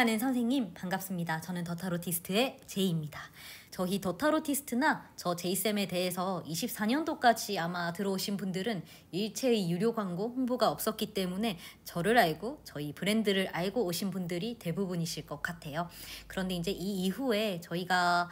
사랑하는 선생님 반갑습니다. 저는 더타로티스트의 제이입니다. 저희 더타로티스트나 저 제이쌤에 대해서 24년도까지 아마 들어오신 분들은 일체의 유료 광고 홍보가 없었기 때문에 저를 알고 저희 브랜드를 알고 오신 분들이 대부분이실 것 같아요. 그런데 이제 이 이후에 저희가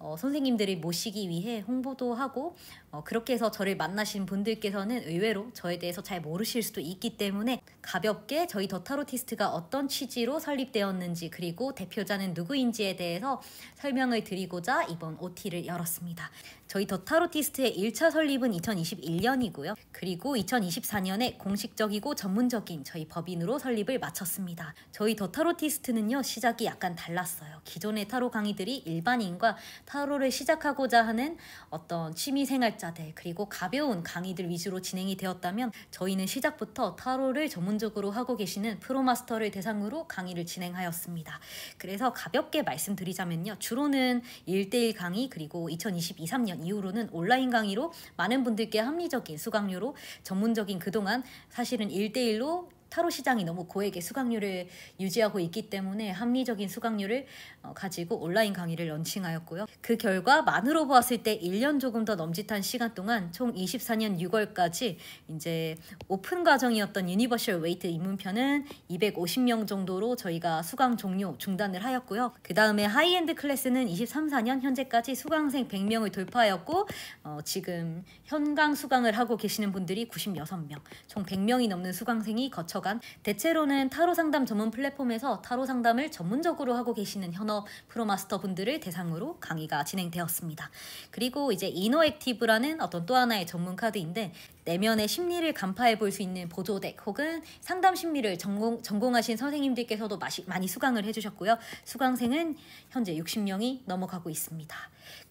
어, 선생님들을 모시기 위해 홍보도 하고 어, 그렇게 해서 저를 만나신 분들께서는 의외로 저에 대해서 잘 모르실 수도 있기 때문에 가볍게 저희 더 타로티스트가 어떤 취지로 설립되었는지 그리고 대표자는 누구인지에 대해서 설명을 드리고자 이번 OT를 열었습니다. 저희 더 타로티스트의 1차 설립은 2021년이고요. 그리고 2024년에 공식적이고 전문적인 저희 법인으로 설립을 마쳤습니다. 저희 더 타로티스트는요. 시작이 약간 달랐어요. 기존의 타로 강의들이 일반인과 타로를 시작하고자 하는 어떤 취미생활 활자들 그리고 가벼운 강의들 위주로 진행이 되었다면 저희는 시작부터 타로를 전문적으로 하고 계시는 프로마스터를 대상으로 강의를 진행하였습니다. 그래서 가볍게 말씀드리자면요. 주로는 1대1 강의 그리고 2022, 3년 이후로는 온라인 강의로 많은 분들께 합리적인 수강료로 전문적인 그동안 사실은 1대1로 타로 시장이 너무 고액의 수강료를 유지하고 있기 때문에 합리적인 수강료를 어, 가지고 온라인 강의를 런칭하였고요. 그 결과 만으로 보았을 때 1년 조금 더 넘짓한 시간 동안 총 24년 6월까지 이제 오픈 과정이었던 유니버셜 웨이트 입문편은 250명 정도로 저희가 수강 종료 중단을 하였고요. 그 다음에 하이엔드 클래스는 23, 4년 현재까지 수강생 100명을 돌파하였고 어, 지금 현강 수강을 하고 계시는 분들이 96명, 총 100명이 넘는 수강생이 거쳐 도서관, 대체로는 타로 상담 전문 플랫폼에서 타로 상담을 전문적으로 하고 계시는 현업 프로마스터 분들을 대상으로 강의가 진행되었습니다. 그리고 이제 이너액티브라는 어떤 또 하나의 전문 카드인데 내면의 심리를 간파해 볼 수 있는 보조덱 혹은 상담 심리를 전공, 전공하신 선생님들께서도 마시, 많이 수강을 해주셨고요. 수강생은 현재 60명이 넘어가고 있습니다.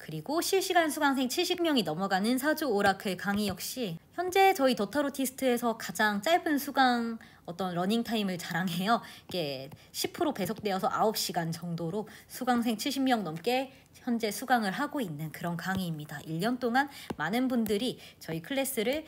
그리고 실시간 수강생 70명이 넘어가는 사주 오라클 강의 역시 현재 저희 더타로티스트에서 가장 짧은 수강 어떤 러닝타임을 자랑해요. 이게 10% 배속되어서 9시간 정도로 수강생 70명 넘게 현재 수강을 하고 있는 그런 강의입니다. 1년 동안 많은 분들이 저희 클래스를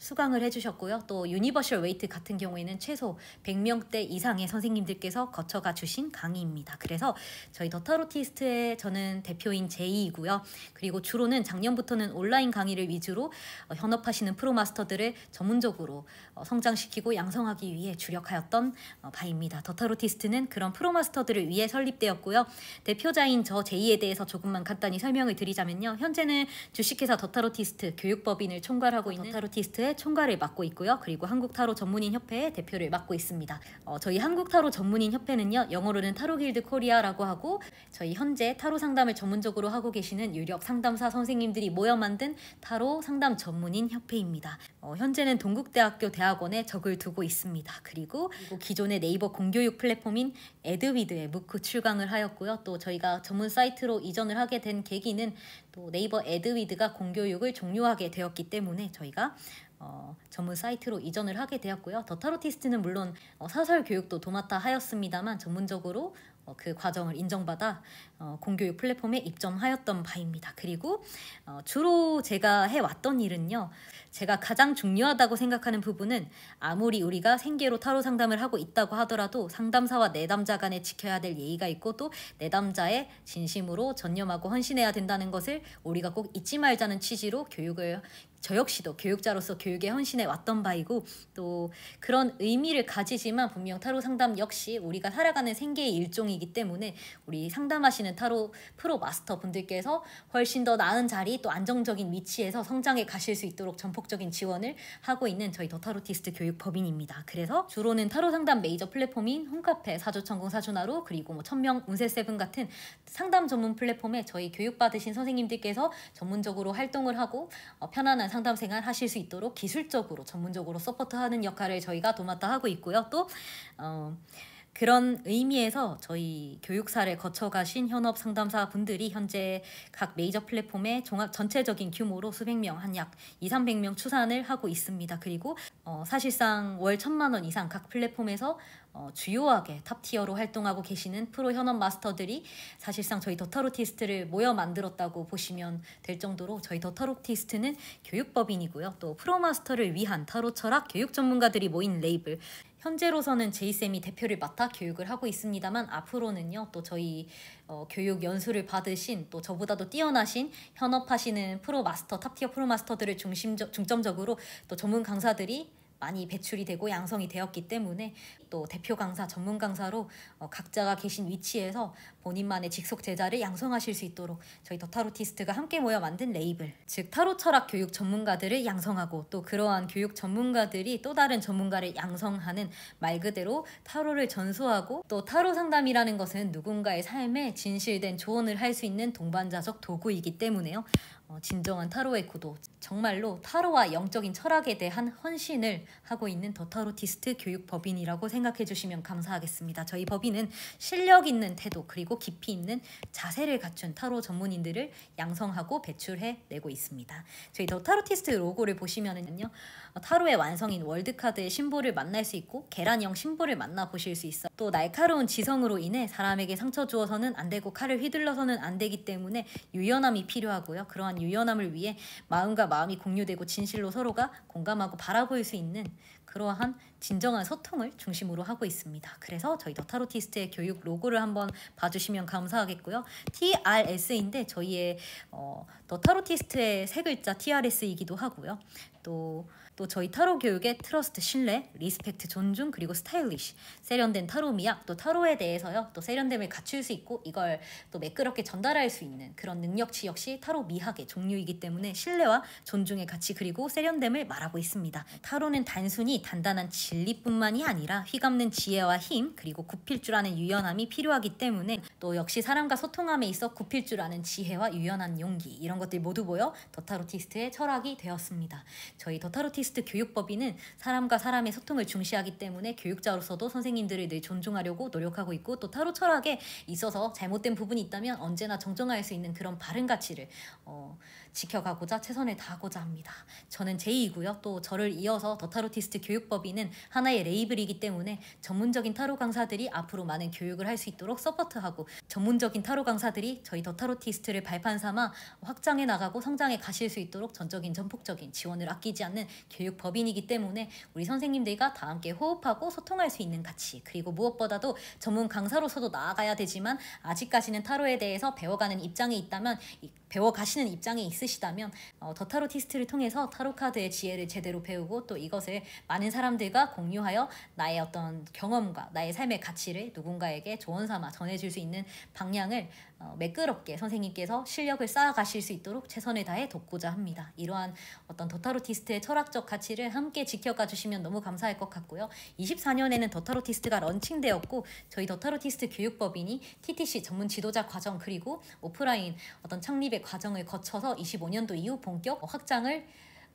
수강을 해주셨고요. 또 유니버셜 웨이트 같은 경우에는 최소 100명대 이상의 선생님들께서 거쳐가 주신 강의입니다. 그래서 저희 더타로티스트의 저는 대표인 제이이고요. 그리고 주로는 작년부터는 온라인 강의를 위주로 어, 현업하시는 프로마스터들을 전문적으로 어, 성장시키고 양성하기 위해 주력하였던 어, 바입니다. 더타로티스트는 그런 프로마스터들을 위해 설립되었고요. 대표자인 저 제이에 대해서 조금만 간단히 설명을 드리자면요. 현재는 주식회사 더타로티스트 교육법인을 총괄하고 있는 더타로티스트의 총괄을 맡고 있고요. 그리고 한국 타로 전문인 협회의 대표를 맡고 있습니다. 어, 저희 한국 타로 전문인 협회는요. 영어로는 타로 길드 코리아라고 하고 저희 현재 타로 상담을 전문적으로 하고 계시는 유력 상담사 선생님들이 모여 만든 타로 상담 전문인 협회입니다. 어, 현재는 동국대학교 대학원에 적을 두고 있습니다. 그리고, 그리고 기존의 네이버 공교육 플랫폼인 에드위드에 무크 출강을 하였고요. 또 저희가 전문 사이트로 이전을 하게 된 계기는 또 네이버 에드위드가 공교육을 종료하게 되었기 때문에 저희가 어, 전문 사이트로 이전을 하게 되었고요. 더 타로티스트는 물론 어, 사설 교육도 도맡아 하였습니다만 전문적으로 어, 그 과정을 인정받아 어, 공교육 플랫폼에 입점하였던 바입니다. 그리고 어, 주로 제가 해왔던 일은요. 제가 가장 중요하다고 생각하는 부분은 아무리 우리가 생계로 타로 상담을 하고 있다고 하더라도 상담사와 내담자 간에 지켜야 될 예의가 있고 또 내담자의 진심으로 전념하고 헌신해야 된다는 것을 우리가 꼭 잊지 말자는 취지로 교육을 저 역시도 교육자로서 교육에 헌신해 왔던 바이고 또 그런 의미를 가지지만 분명 타로 상담 역시 우리가 살아가는 생계의 일종이기 때문에 우리 상담하시는 타로 프로 마스터 분들께서 훨씬 더 나은 자리 또 안정적인 위치에서 성장해 가실 수 있도록 전폭적인 지원을 하고 있는 저희 더 타로티스트 교육 법인입니다. 그래서 주로는 타로 상담 메이저 플랫폼인 홈카페 사조천공사조나루 그리고 뭐 천명 운세 세븐 같은 상담 전문 플랫폼에 저희 교육받으신 선생님들께서 전문적으로 활동을 하고 어, 편안한 상담 생활 하실 수 있도록 기술적으로 전문적으로 서포트하는 역할을 저희가 도맡아 하고 있고요. 또 어, 그런 의미에서 저희 교육사를 거쳐가신 현업 상담사 분들이 현재 각 메이저 플랫폼의 종합 전체적인 규모로 수백 명, 한 약 2, 300명 추산을 하고 있습니다. 그리고 어, 사실상 월 천만 원 이상 각 플랫폼에서 어, 주요하게 탑티어로 활동하고 계시는 프로 현업 마스터들이 사실상 저희 더타로티스트를 모여 만들었다고 보시면 될 정도로 저희 더타로티스트는 교육법인이고요. 또 프로 마스터를 위한 타로 철학 교육 전문가들이 모인 레이블 현재로서는 제이쌤이 대표를 맡아 교육을 하고 있습니다만 앞으로는요 또 저희 어, 교육 연수를 받으신 또 저보다도 뛰어나신 현업하시는 프로 마스터 탑티어 프로 마스터들을 중심 중점적으로 또 전문 강사들이 많이 배출이 되고 양성이 되었기 때문에 또 대표 강사, 전문 강사로 어, 각자가 계신 위치에서 본인만의 직속 제자를 양성하실 수 있도록 저희 더 타로티스트가 함께 모여 만든 레이블, 즉 타로 철학 교육 전문가들을 양성하고 또 그러한 교육 전문가들이 또 다른 전문가를 양성하는 말 그대로 타로를 전수하고 또 타로 상담이라는 것은 누군가의 삶에 진실된 조언을 할 수 있는 동반자적 도구이기 때문에요. 어, 진정한 타로의 구도, 정말로 타로와 영적인 철학에 대한 헌신을 하고 있는 더 타로티스트 교육 법인이라고 생각해 주시면 감사하겠습니다. 저희 법인은 실력 있는 태도 그리고 깊이 있는 자세를 갖춘 타로 전문인들을 양성하고 배출해 내고 있습니다. 저희 더 타로티스트 로고를 보시면은요. 타로의 완성인 월드카드의 심볼을 만날 수 있고 계란형 심볼을 만나 보실 수 있어. 또 날카로운 지성으로 인해 사람에게 상처 주어서는 안 되고 칼을 휘둘러서는 안 되기 때문에 유연함이 필요하고요. 그러한 유연함을 위해 마음과 마음이 공유되고 진실로 서로가 공감하고 바라볼 수 있는 그러한 진정한 소통을 중심으로 하고 있습니다. 그래서 저희 더 타로티스트의 교육 로고를 한번 봐주시면 감사하겠고요. TRS인데 저희의 어, 더 타로티스트의 세 글자 TRS이기도 하고요. 또또 저희 타로 교육의 트러스트, 신뢰, 리스펙트, 존중 그리고 스타일리시 세련된 타로 미학 또 타로에 대해서요 또 세련됨을 갖출 수 있고 이걸 또 매끄럽게 전달할 수 있는 그런 능력치 역시 타로 미학의 종류이기 때문에 신뢰와 존중의 가치 그리고 세련됨을 말하고 있습니다. 타로는 단순히 단단한 진리뿐만이 아니라 휘감는 지혜와 힘 그리고 굽힐 줄 아는 유연함이 필요하기 때문에 또 역시 사람과 소통함에 있어 굽힐 줄 아는 지혜와 유연한 용기 이런 것들 모두 보여 더타로티스트의 철학이 되었습니다. 저희 더타로티스트 메토스트 교육법인은 사람과 사람의 소통을 중시하기 때문에 교육자로서도 선생님들을 늘 존중하려고 노력하고 있고 또 타로 철학에 있어서 잘못된 부분이 있다면 언제나 정정할 수 있는 그런 바른 가치를 어, 지켜가고자 최선을 다하고자 합니다. 저는 제이이고요. 또 저를 이어서 더 타로티스트 교육법인은 하나의 레이블이기 때문에 전문적인 타로 강사들이 앞으로 많은 교육을 할 수 있도록 서포트하고 전문적인 타로 강사들이 저희 더 타로티스트를 발판 삼아 확장해 나가고 성장해 가실 수 있도록 전적인 전폭적인 지원을 아끼지 않는 교육법인이기 때문에 우리 선생님들과 다 함께 호흡하고 소통할 수 있는 가치 그리고 무엇보다도 전문 강사로서도 나아가야 되지만 아직까지는 타로에 대해서 배워가는 입장에 있다면 배워가시는 입장에 있으시다면 어, 더 타로티스트를 통해서 타로카드의 지혜를 제대로 배우고 또 이것을 많은 사람들과 공유하여 나의 어떤 경험과 나의 삶의 가치를 누군가에게 조언삼아 전해줄 수 있는 방향을 어, 매끄럽게 선생님께서 실력을 쌓아가실 수 있도록 최선을 다해 돕고자 합니다. 이러한 어떤 더타로티스트의 철학적 가치를 함께 지켜가 주시면 너무 감사할 것 같고요. 24년에는 더타로티스트가 런칭되었고 저희 더타로티스트 교육법인이 TTC 전문 지도자 과정 그리고 오프라인 어떤 창립의 과정을 거쳐서 25년도 이후 본격 확장을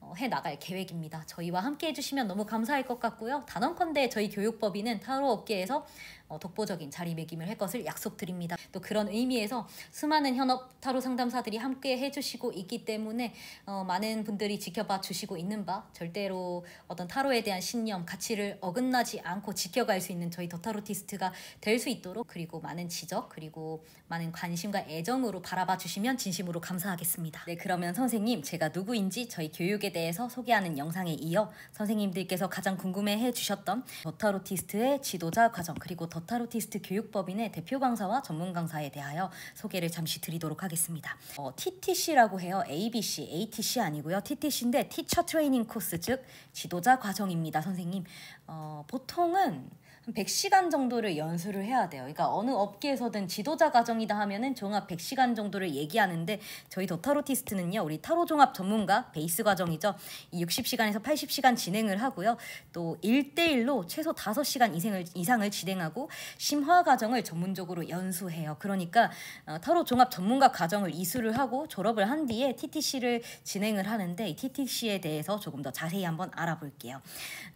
어, 해 나갈 계획입니다. 저희와 함께 해주시면 너무 감사할 것 같고요. 단언컨대 저희 교육법인은 타로 업계에서 어, 독보적인 자리매김을 할 것을 약속드립니다. 또 그런 의미에서 수많은 현업 타로 상담사들이 함께 해주시고 있기 때문에 어, 많은 분들이 지켜봐 주시고 있는 바 절대로 어떤 타로에 대한 신념, 가치를 어긋나지 않고 지켜갈 수 있는 저희 더타로티스트가 될 수 있도록 그리고 많은 지적 그리고 많은 관심과 애정으로 바라봐 주시면 진심으로 감사하겠습니다. 네 그러면 선생님 제가 누구인지 저희 교육에 대해서 소개하는 영상에 이어 선생님들께서 가장 궁금해해 주셨던 더타로티스트의 지도자 과정 그리고 더 타로티스트 교육법인의 대표 강사와 전문 강사에 대하여 소개를 잠시 드리도록 하겠습니다. 어, TTC라고 해요. ABC, ATC 아니고요. TTC인데 티처 트레이닝 코스 즉 지도자 과정입니다. 선생님. 어, 보통은 한 100시간 정도를 연수를 해야 돼요. 그러니까 어느 업계에서든 지도자 과정이다 하면은 종합 100시간 정도를 얘기하는데 저희 더타로티스트는요. 우리 타로 종합 전문가 베이스 과정이죠. 이 60시간에서 80시간 진행을 하고요. 또 1대1로 최소 5시간 이상을, 이상을 진행하고 심화 과정을 전문적으로 연수해요. 그러니까 어, 타로 종합 전문가 과정을 이수를 하고 졸업을 한 뒤에 TTC를 진행을 하는데 이 TTC에 대해서 조금 더 자세히 한번 알아볼게요.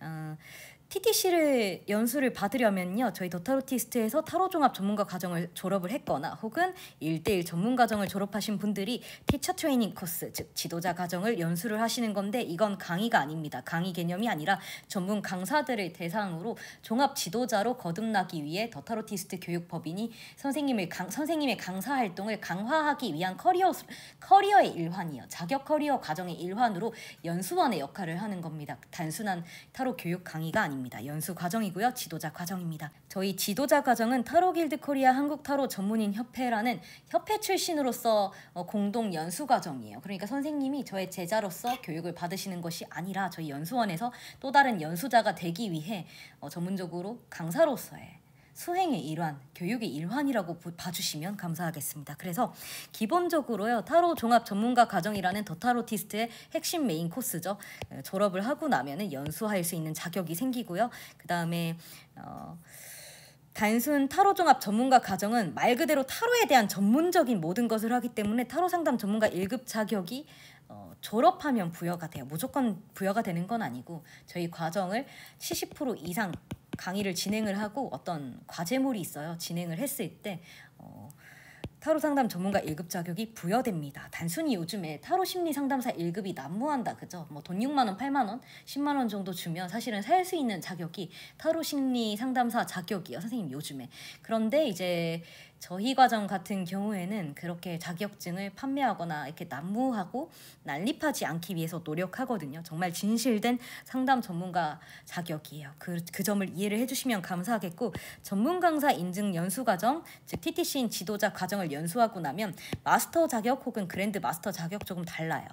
어, TTC를 연수를 받으려면요. 저희 더타로티스트에서 타로 종합 전문가 과정을 졸업을 했거나 혹은 일대일 전문 과정을 졸업하신 분들이 티처 트레이닝 코스, 즉 지도자 과정을 연수를 하시는 건데 이건 강의가 아닙니다. 강의 개념이 아니라 전문 강사들을 대상으로 종합 지도자로 거듭나기 위해 더타로티스트 교육법인이 선생님을 강, 선생님의 강사 활동을 강화하기 위한 커리어 커리어의 일환이요. 자격 커리어 과정의 일환으로 연수원의 역할을 하는 겁니다. 단순한 타로 교육 강의가 아닙니다. 과정입니다. 연수 과정이고요. 지도자 과정입니다. 저희 지도자 과정은 타로 길드 코리아 한국 타로 전문인 협회라는 협회 출신으로서 어, 공동 연수 과정이에요. 그러니까 선생님이 저의 제자로서 교육을 받으시는 것이 아니라 저희 연수원에서 또 다른 연수자가 되기 위해 어, 전문적으로 강사로서의 수행의 일환, 교육의 일환이라고 봐주시면 감사하겠습니다. 그래서 기본적으로요 타로 종합 전문가 과정이라는 더 타로티스트의 핵심 메인 코스죠. 졸업을 하고 나면은 연수할 수 있는 자격이 생기고요. 그 다음에 어. 단순 타로 종합 전문가 과정은 말 그대로 타로에 대한 전문적인 모든 것을 하기 때문에 타로 상담 전문가 1급 자격이 어, 졸업하면 부여가 돼요. 무조건 부여가 되는 건 아니고 저희 과정을 70% 이상 강의를 진행을 하고 어떤 과제물이 있어요. 진행을 했을 때 어, 타로 상담 전문가 1급 자격이 부여됩니다. 단순히 요즘에 타로 심리 상담사 1급이 난무한다. 그죠? 뭐 돈 6만 원, 8만 원, 10만 원 정도 주면 사실은 살 수 있는 자격이 타로 심리 상담사 자격이에요. 선생님 요즘에. 그런데 이제 저희 과정 같은 경우에는 그렇게 자격증을 판매하거나 이렇게 난무하고 난립하지 않기 위해서 노력하거든요. 정말 진실된 상담 전문가 자격이에요. 그, 그 점을 이해를 해주시면 감사하겠고 전문 강사 인증 연수 과정, 즉 TTC인 지도자 과정을 연수하고 나면 마스터 자격 혹은 그랜드 마스터 자격 조금 달라요.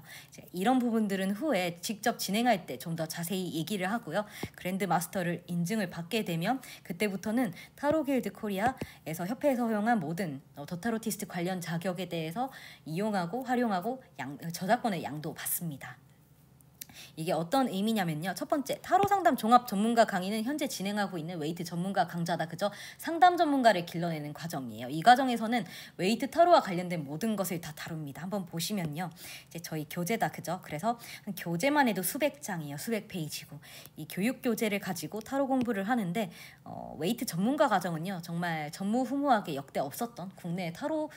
이런 부분들은 후에 직접 진행할 때 좀 더 자세히 얘기를 하고요. 그랜드 마스터를 인증을 받게 되면 그때부터는 타로 길드 코리아에서 협회에서 허용한 제공한 모든 더타로티스트 어, 관련 자격에 대해서 이용하고 활용하고 양, 저작권의 양도 받습니다. 이게 어떤 의미냐면요. 첫 번째, 타로 상담 종합 전문가 강의는 현재 진행하고 있는 웨이트 전문가 강좌다. 그죠? 상담 전문가를 길러내는 과정이에요. 이 과정에서는 웨이트 타로와 관련된 모든 것을 다 다룹니다. 한번 보시면요. 이제 저희 교재다. 그죠? 그래서 교재만 해도 수백 장이에요. 수백 페이지고. 이 교육 교재를 가지고 타로 공부를 하는데 어, 웨이트 전문가 과정은요. 정말 전무후무하게 역대 없었던 국내 타로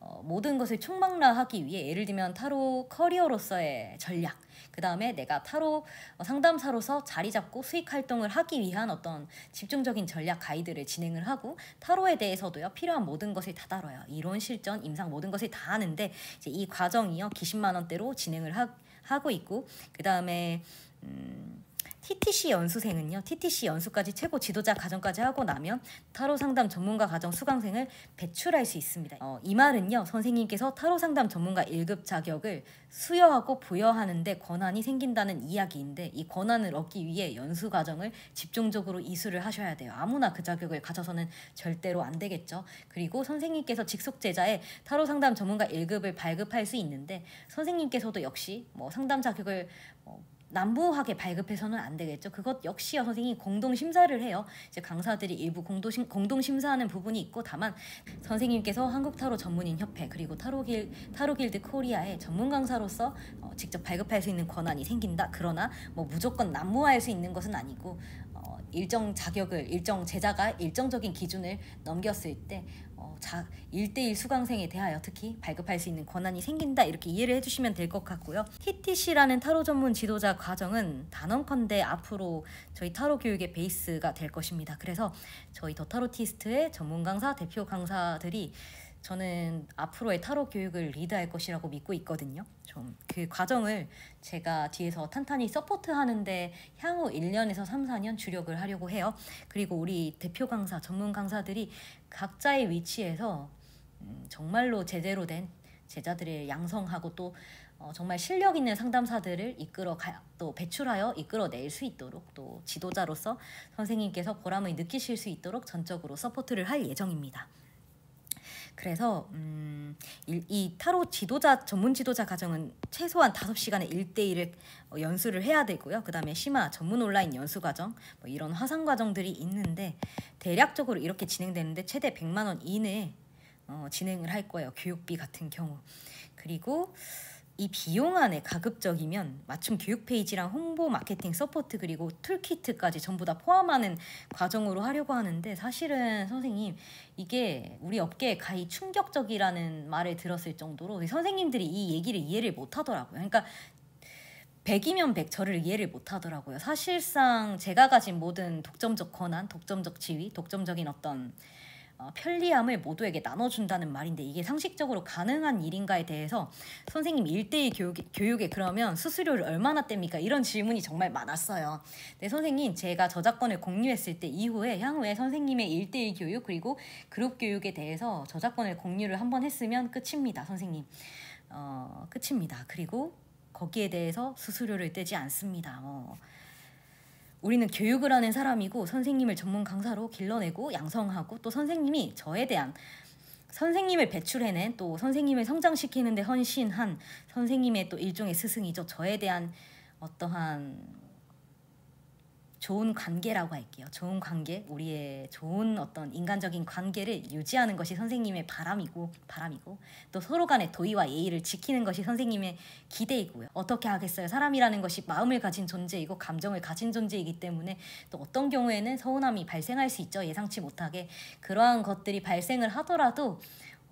어, 모든 것을 총망라하기 위해 예를 들면 타로 커리어로서의 전략 그 다음에 내가 타로 어, 상담사로서 자리 잡고 수익 활동을 하기 위한 어떤 집중적인 전략 가이드를 진행을 하고 타로에 대해서도요 필요한 모든 것을 다 다뤄요 이론 실전 임상 모든 것을 다 하는데 이제 이 과정이요 기십만 원대로 진행을 하, 하고 있고 그 다음에 음. TTC 연수생은요. TTC 연수까지 최고 지도자 과정까지 하고 나면 타로 상담 전문가 과정 수강생을 배출할 수 있습니다. 어, 이 말은요. 선생님께서 타로 상담 전문가 1급 자격을 수여하고 부여하는데 권한이 생긴다는 이야기인데 이 권한을 얻기 위해 연수 과정을 집중적으로 이수를 하셔야 돼요. 아무나 그 자격을 가져서는 절대로 안 되겠죠. 그리고 선생님께서 직속 제자에 타로 상담 전문가 1급을 발급할 수 있는데 선생님께서도 역시 뭐 상담 자격을 뭐 난보하게 발급해서는 안 되겠죠. 그것 역시 선생님이 공동 심사를 해요. 이제 강사들이 일부 공동 공동 심사하는 부분이 있고 다만 선생님께서 한국 타로 전문인 협회 그리고 타로길 타로길드 코리아의 전문 강사로서 어, 직접 발급할 수 있는 권한이 생긴다. 그러나 뭐 무조건 남보할 수 있는 것은 아니고 어, 일정 자격을 일정 제자가 일정적인 기준을 넘겼을 때 어, 자, 1대1 수강생에 대하여 특히 발급할 수 있는 권한이 생긴다 이렇게 이해를 해주시면 될 것 같고요. TTC라는 타로 전문 지도자 과정은 단언컨대 앞으로 저희 타로 교육의 베이스가 될 것입니다. 그래서 저희 더 타로티스트의 전문 강사, 대표 강사들이 저는 앞으로의 타로 교육을 리드할 것이라고 믿고 있거든요. 좀 그 과정을 제가 뒤에서 탄탄히 서포트하는데 향후 1년에서 3, 4년 주력을 하려고 해요. 그리고 우리 대표 강사, 전문 강사들이 각자의 위치에서 음, 정말로 제대로 된 제자들을 양성하고 또 어, 정말 실력 있는 상담사들을 이끌어 가, 또 배출하여 이끌어낼 수 있도록 또 지도자로서 선생님께서 보람을 느끼실 수 있도록 전적으로 서포트를 할 예정입니다. 그래서 음, 이, 이 타로 지도자 전문 지도자 과정은 최소한 5 시간의 일대일을 어, 연수를 해야 되고요. 그다음에 심화 전문 온라인 연수 과정 뭐 이런 화상 과정들이 있는데 대략적으로 이렇게 진행되는데 최대 백만원 이내에 어, 진행을 할 거예요. 교육비 같은 경우. 그리고 이 비용 안에 가급적이면 맞춤 교육 페이지랑 홍보 마케팅 서포트 그리고 툴키트까지 전부 다 포함하는 과정으로 하려고 하는데 사실은 선생님 이게 우리 업계에 가히 충격적이라는 말을 들었을 정도로 선생님들이 이 얘기를 이해를 못 하더라고요. 그러니까 100이면 100 저를 이해를 못 하더라고요. 사실상 제가 가진 모든 독점적 권한, 독점적 지위, 독점적인 어떤 어, 편리함을 모두에게 나눠준다는 말인데 이게 상식적으로 가능한 일인가에 대해서 선생님 일대일 교육에, 교육에 그러면 수수료를 얼마나 뗍니까? 이런 질문이 정말 많았어요. 네, 선생님 제가 저작권을 공유했을 때 이후에 향후에 선생님의 일대일 교육 그리고 그룹 교육에 대해서 저작권을 공유를 한번 했으면 끝입니다. 선생님. 어, 끝입니다. 그리고 거기에 대해서 수수료를 떼지 않습니다. 어. 우리는 교육을 하는 사람이고 선생님을 전문 강사로 길러내고 양성하고 또 선생님이 저에 대한 선생님을 배출해낸 또 선생님을 성장시키는데 헌신한 선생님의 또 일종의 스승이죠. 저에 대한 어떠한 좋은 관계라고 할게요. 좋은 관계, 우리의 좋은 어떤 인간적인 관계를 유지하는 것이 선생님의 바람이고 바람이고 또 서로 간의 도의와 예의를 지키는 것이 선생님의 기대이고요. 어떻게 하겠어요? 사람이라는 것이 마음을 가진 존재이고 감정을 가진 존재이기 때문에 또 어떤 경우에는 서운함이 발생할 수 있죠. 예상치 못하게 그러한 것들이 발생을 하더라도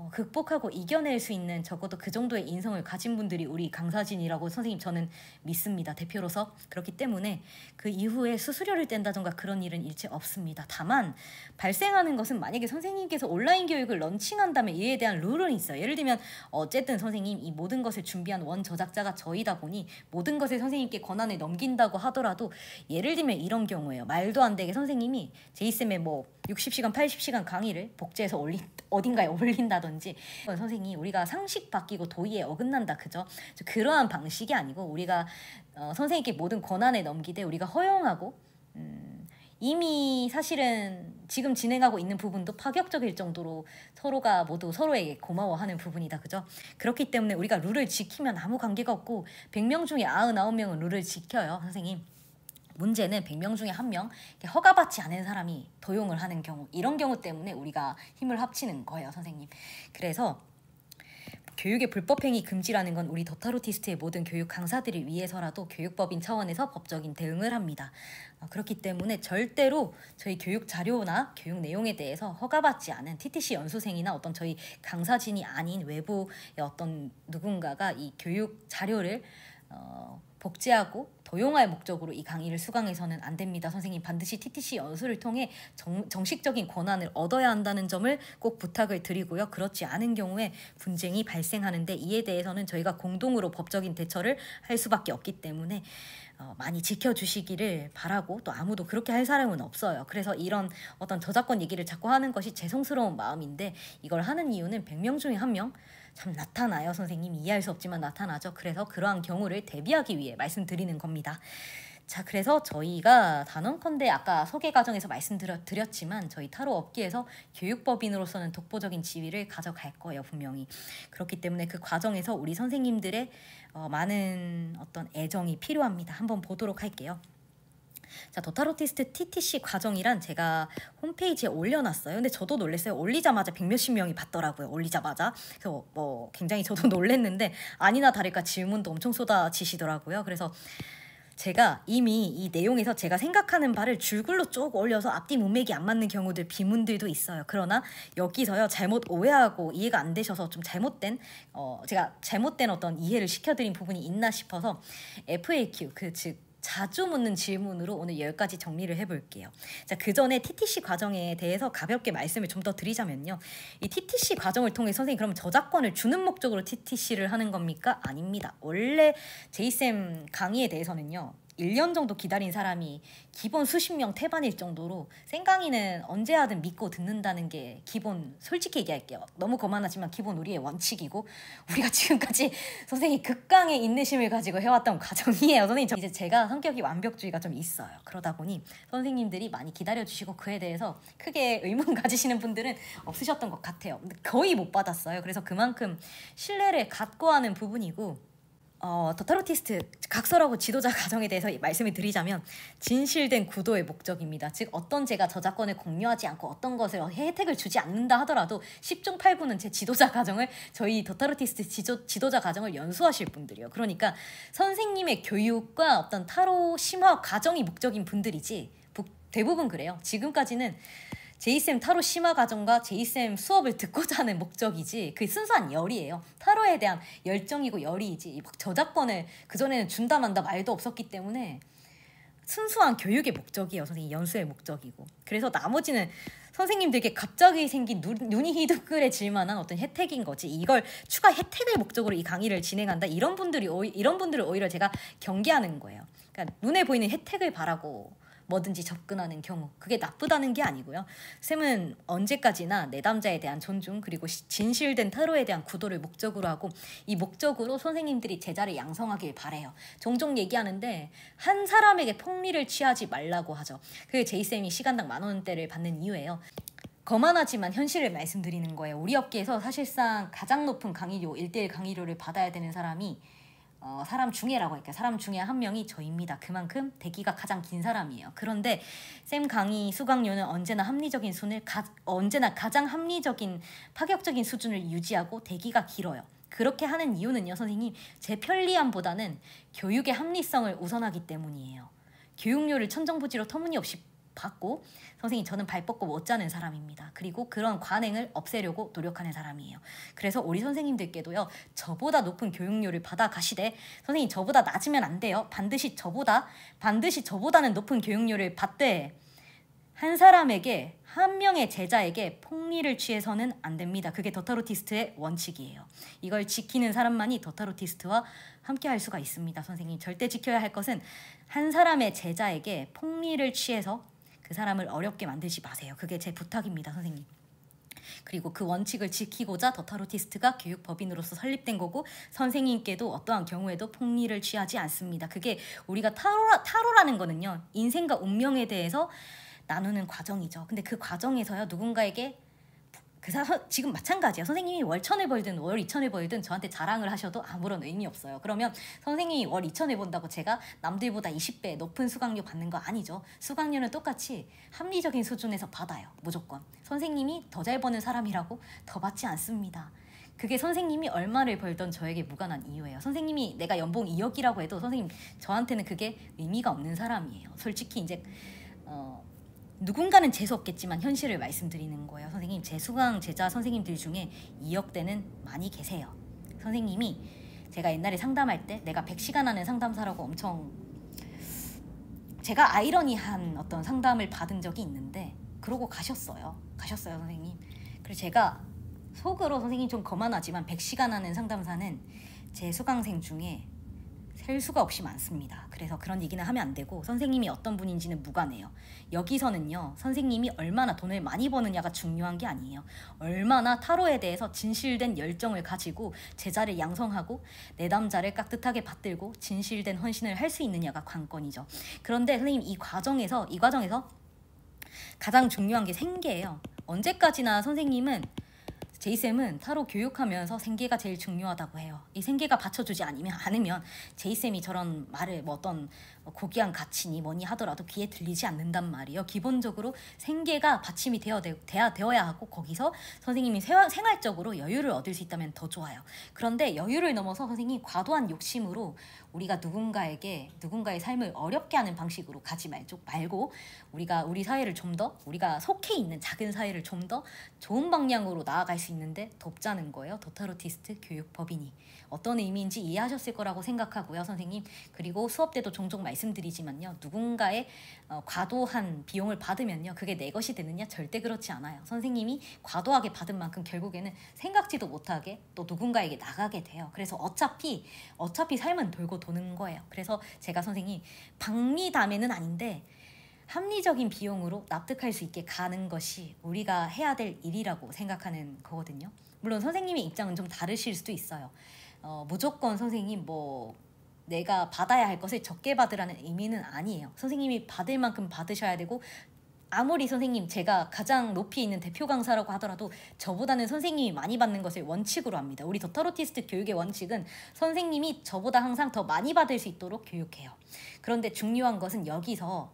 어, 극복하고 이겨낼 수 있는 적어도 그 정도의 인성을 가진 분들이 우리 강사진이라고 선생님 저는 믿습니다. 대표로서 그렇기 때문에 그 이후에 수수료를 뗀다던가 그런 일은 일체 없습니다. 다만 발생하는 것은 만약에 선생님께서 온라인 교육을 런칭한다면 이에 대한 룰은 있어요. 예를 들면 어쨌든 선생님 이 모든 것을 준비한 원 저작자가 저이다 보니 모든 것을 선생님께 권한을 넘긴다고 하더라도 예를 들면 이런 경우예요. 말도 안 되게 선생님이 제이쌤의 뭐 60시간, 80시간 강의를 복제해서 올린 어딘가에 올린다던가 하는지 선생이 우리가 상식 바뀌고 도의에 어긋난다 그죠? 그러한 방식이 아니고 우리가 어, 선생님께 모든 권한을 넘기되 우리가 허용하고 음, 이미 사실은 지금 진행하고 있는 부분도 파격적일 정도로 서로가 모두 서로에게 고마워하는 부분이다 그죠? 그렇기 때문에 우리가 룰을 지키면 아무 관계가 없고 100명 중에 99명은 룰을 지켜요 선생님 문제는 100명 중에 한 명 허가받지 않은 사람이 도용을 하는 경우 이런 경우 때문에 우리가 힘을 합치는 거예요 선생님 그래서 교육의 불법행위 금지라는 건 우리 더타로티스트의 모든 교육 강사들을 위해서라도 교육법인 차원에서 법적인 대응을 합니다. 어, 그렇기 때문에 절대로 저희 교육 자료나 교육 내용에 대해서 허가받지 않은 TTC 연수생이나 어떤 저희 강사진이 아닌 외부의 어떤 누군가가 이 교육 자료를 어, 복제하고 조용할 목적으로 이 강의를 수강해서는 안 됩니다. 선생님 반드시 TTC 연수를 통해 정, 정식적인 권한을 얻어야 한다는 점을 꼭 부탁을 드리고요. 그렇지 않은 경우에 분쟁이 발생하는데 이에 대해서는 저희가 공동으로 법적인 대처를 할 수밖에 없기 때문에 어, 많이 지켜주시기를 바라고 또 아무도 그렇게 할 사람은 없어요. 그래서 이런 어떤 저작권 얘기를 자꾸 하는 것이 죄송스러운 마음인데 이걸 하는 이유는 100명 중에 한명 참 나타나요, 선생님. 이해할 수 없지만 나타나죠. 그래서 그러한 경우를 대비하기 위해 말씀드리는 겁니다. 자, 그래서 저희가 단언컨대 아까 소개 과정에서 말씀드렸지만 저희 타로 업계에서 교육법인으로서는 독보적인 지위를 가져갈 거예요, 분명히. 그렇기 때문에 그 과정에서 우리 선생님들의 어, 많은 어떤 애정이 필요합니다. 한번 보도록 할게요. 자, 더 타로티스트 TTC 과정이란 제가 홈페이지에 올려놨어요. 근데 저도 놀랐어요. 올리자마자 백 몇십 명이 봤더라고요. 올리자마자. 그래서 뭐 굉장히 저도 놀랐는데 아니나 다를까 질문도 엄청 쏟아지시더라고요. 그래서 제가 이미 이 내용에서 제가 생각하는 바를 줄글로 쭉 올려서 앞뒤 문맥이 안 맞는 경우들 비문들도 있어요. 그러나 여기서요 잘못 오해하고 이해가 안 되셔서 좀 잘못된 어 제가 잘못된 어떤 이해를 시켜드린 부분이 있나 싶어서 FAQ 그즉 자주 묻는 질문으로 오늘 10가지 정리를 해볼게요. 자, 그 전에 TTC 과정에 대해서 가볍게 말씀을 좀 더 드리자면요. 이 TTC 과정을 통해 선생님 그럼 저작권을 주는 목적으로 TTC를 하는 겁니까? 아닙니다. 원래 제이쌤 강의에 대해서는요. 1년 정도 기다린 사람이 기본 수십 명 태반일 정도로 생강이는 언제 하든 믿고 듣는다는 게 기본 솔직히 얘기할게요. 너무 거만하지만 기본 우리의 원칙이고 우리가 지금까지 선생님 극강의 인내심을 가지고 해왔던 과정이에요. 선생님 이제 제가 성격이 완벽주의가 좀 있어요. 그러다 보니 선생님들이 많이 기다려주시고 그에 대해서 크게 의문 가지시는 분들은 없으셨던 것 같아요. 거의 못 받았어요. 그래서 그만큼 신뢰를 갖고 하는 부분이고 어, 더 타로티스트 각서라고 지도자 가정에 대해서 말씀을 드리자면 진실된 구도의 목적입니다. 즉 어떤 제가 저작권을 공유하지 않고 어떤 것을 혜택을 주지 않는다 하더라도 10중 8구는 제 지도자 가정을 저희 더 타로티스트 지조, 지도자 가정을 연수하실 분들이요. 그러니까 선생님의 교육과 어떤 타로 심화 과정이 목적인 분들이지 대부분 그래요. 지금까지는 JSM 타로 심화 과정과 JSM 수업을 듣고자 하는 목적이지 그 순수한 열이에요. 타로에 대한 열정이고 열이지 막 저작권을 그전에는 준다 만다 말도 없었기 때문에 순수한 교육의 목적이에요. 선생님 연수의 목적이고. 그래서 나머지는 선생님들에게 갑자기 생긴 눈, 눈이 희득그레질 만한 어떤 혜택인 거지. 이걸 추가 혜택을 목적으로 이 강의를 진행한다. 이런 분들이 오히, 이런 분들을 오히려 제가 경계하는 거예요. 그러니까 눈에 보이는 혜택을 바라고 뭐든지 접근하는 경우 그게 나쁘다는 게 아니고요. 쌤은 언제까지나 내담자에 대한 존중 그리고 진실된 타로에 대한 구도를 목적으로 하고 이 목적으로 선생님들이 제자를 양성하길 바래요. 종종 얘기하는데 한 사람에게 폭리를 취하지 말라고 하죠. 그게 제이쌤이 시간당 만 원대를 받는 이유예요. 거만하지만 현실을 말씀드리는 거예요. 우리 업계에서 사실상 가장 높은 강의료, 일대일 강의료를 받아야 되는 사람이 어, 사람 중에라고 할게요. 사람 중에 한 명이 저입니다. 그만큼 대기가 가장 긴 사람이에요. 그런데 쌤 강의 수강료는 언제나 합리적인 순을 가, 언제나 가장 합리적인 파격적인 수준을 유지하고 대기가 길어요. 그렇게 하는 이유는요, 선생님. 제 편리함보다는 교육의 합리성을 우선하기 때문이에요. 교육료를 천정부지로 터무니없이 받고 선생님 저는 발 뻗고 못 자는 사람입니다. 그리고 그런 관행을 없애려고 노력하는 사람이에요. 그래서 우리 선생님들께도요. 저보다 높은 교육료를 받아 가시되 선생님 저보다 낮으면 안 돼요. 반드시 저보다 반드시 저보다는 높은 교육료를 받되 한 사람에게 한 명의 제자에게 폭리를 취해서는 안 됩니다. 그게 더타로티스트의 원칙이에요. 이걸 지키는 사람만이 더타로티스트와 함께 할 수가 있습니다. 선생님 절대 지켜야 할 것은 한 사람의 제자에게 폭리를 취해서 그 사람을 어렵게 만들지 마세요. 그게 제 부탁입니다, 선생님. 그리고 그 원칙을 지키고자 더타로티스트가 교육법인으로서 설립된 거고 선생님께도 어떠한 경우에도 폭리를 취하지 않습니다. 그게 우리가 타로라, 타로라는 거는요. 인생과 운명에 대해서 나누는 과정이죠. 근데 그 과정에서요. 누군가에게 그 사, 지금 마찬가지야. 선생님이 월 천을 벌든 월 이천을 벌든 저한테 자랑을 하셔도 아무런 의미 없어요. 그러면 선생님이 월 이천을 번다고 제가 남들보다 20배 높은 수강료 받는 거 아니죠. 수강료는 똑같이 합리적인 수준에서 받아요. 무조건. 선생님이 더 잘 버는 사람이라고 더 받지 않습니다. 그게 선생님이 얼마를 벌던 저에게 무관한 이유예요. 선생님이 내가 연봉 2억이라고 해도 선생님 저한테는 그게 의미가 없는 사람이에요. 솔직히 이제 어, 누군가는 재수 없겠지만 현실을 말씀드리는 거예요. 선생님, 제 수강 제자 선생님들 중에 2억대는 많이 계세요. 선생님이 제가 옛날에 상담할 때 내가 100시간 하는 상담사라고 엄청 제가 아이러니한 어떤 상담을 받은 적이 있는데 그러고 가셨어요. 가셨어요, 선생님. 그리고 제가 속으로 선생님 좀 거만하지만 100시간 하는 상담사는 제 수강생 중에 셀 수가 없이 많습니다. 그래서 그런 얘기는 하면 안 되고 선생님이 어떤 분인지는 무관해요. 여기서는요. 선생님이 얼마나 돈을 많이 버느냐가 중요한 게 아니에요. 얼마나 타로에 대해서 진실된 열정을 가지고 제자를 양성하고 내담자를 깍듯하게 받들고 진실된 헌신을 할 수 있느냐가 관건이죠. 그런데 선생님 이 과정에서 이 과정에서 가장 중요한 게 생계예요. 언제까지나 선생님은 제이쌤은 타로 교육하면서 생계가 제일 중요하다고 해요. 이 생계가 받쳐주지 않으면, 않으면 제이쌤이 저런 말을 뭐 어떤 어, 고귀한 가치니 뭐니 하더라도 귀에 들리지 않는단 말이에요. 기본적으로 생계가 받침이 되어, 돼야, 되어야 하고 거기서 선생님이 생활적으로 여유를 얻을 수 있다면 더 좋아요. 그런데 여유를 넘어서 선생님 과도한 욕심으로 우리가 누군가에게 누군가의 삶을 어렵게 하는 방식으로 가지 말죠. 말고 우리가 우리 사회를 좀 더 우리가 속해 있는 작은 사회를 좀 더 좋은 방향으로 나아갈 수 있는데 돕자는 거예요. 도타로티스트 교육법이니. 어떤 의미인지 이해하셨을 거라고 생각하고요, 선생님. 그리고 수업 때도 종종 말씀드리지만요, 누군가의 어, 과도한 비용을 받으면요, 그게 내 것이 되느냐? 절대 그렇지 않아요. 선생님이 과도하게 받은 만큼 결국에는 생각지도 못하게 또 누군가에게 나가게 돼요. 그래서 어차피, 어차피 삶은 돌고 도는 거예요. 그래서 제가 선생님, 박리담에는 아닌데, 합리적인 비용으로 납득할 수 있게 가는 것이 우리가 해야 될 일이라고 생각하는 거거든요. 물론 선생님의 입장은 좀 다르실 수도 있어요. 어, 무조건 선생님 뭐 내가 받아야 할 것을 적게 받으라는 의미는 아니에요. 선생님이 받을 만큼 받으셔야 되고 아무리 선생님 제가 가장 높이 있는 대표 강사라고 하더라도 저보다는 선생님이 많이 받는 것을 원칙으로 합니다. 우리 더타로티스트 교육의 원칙은 선생님이 저보다 항상 더 많이 받을 수 있도록 교육해요. 그런데 중요한 것은 여기서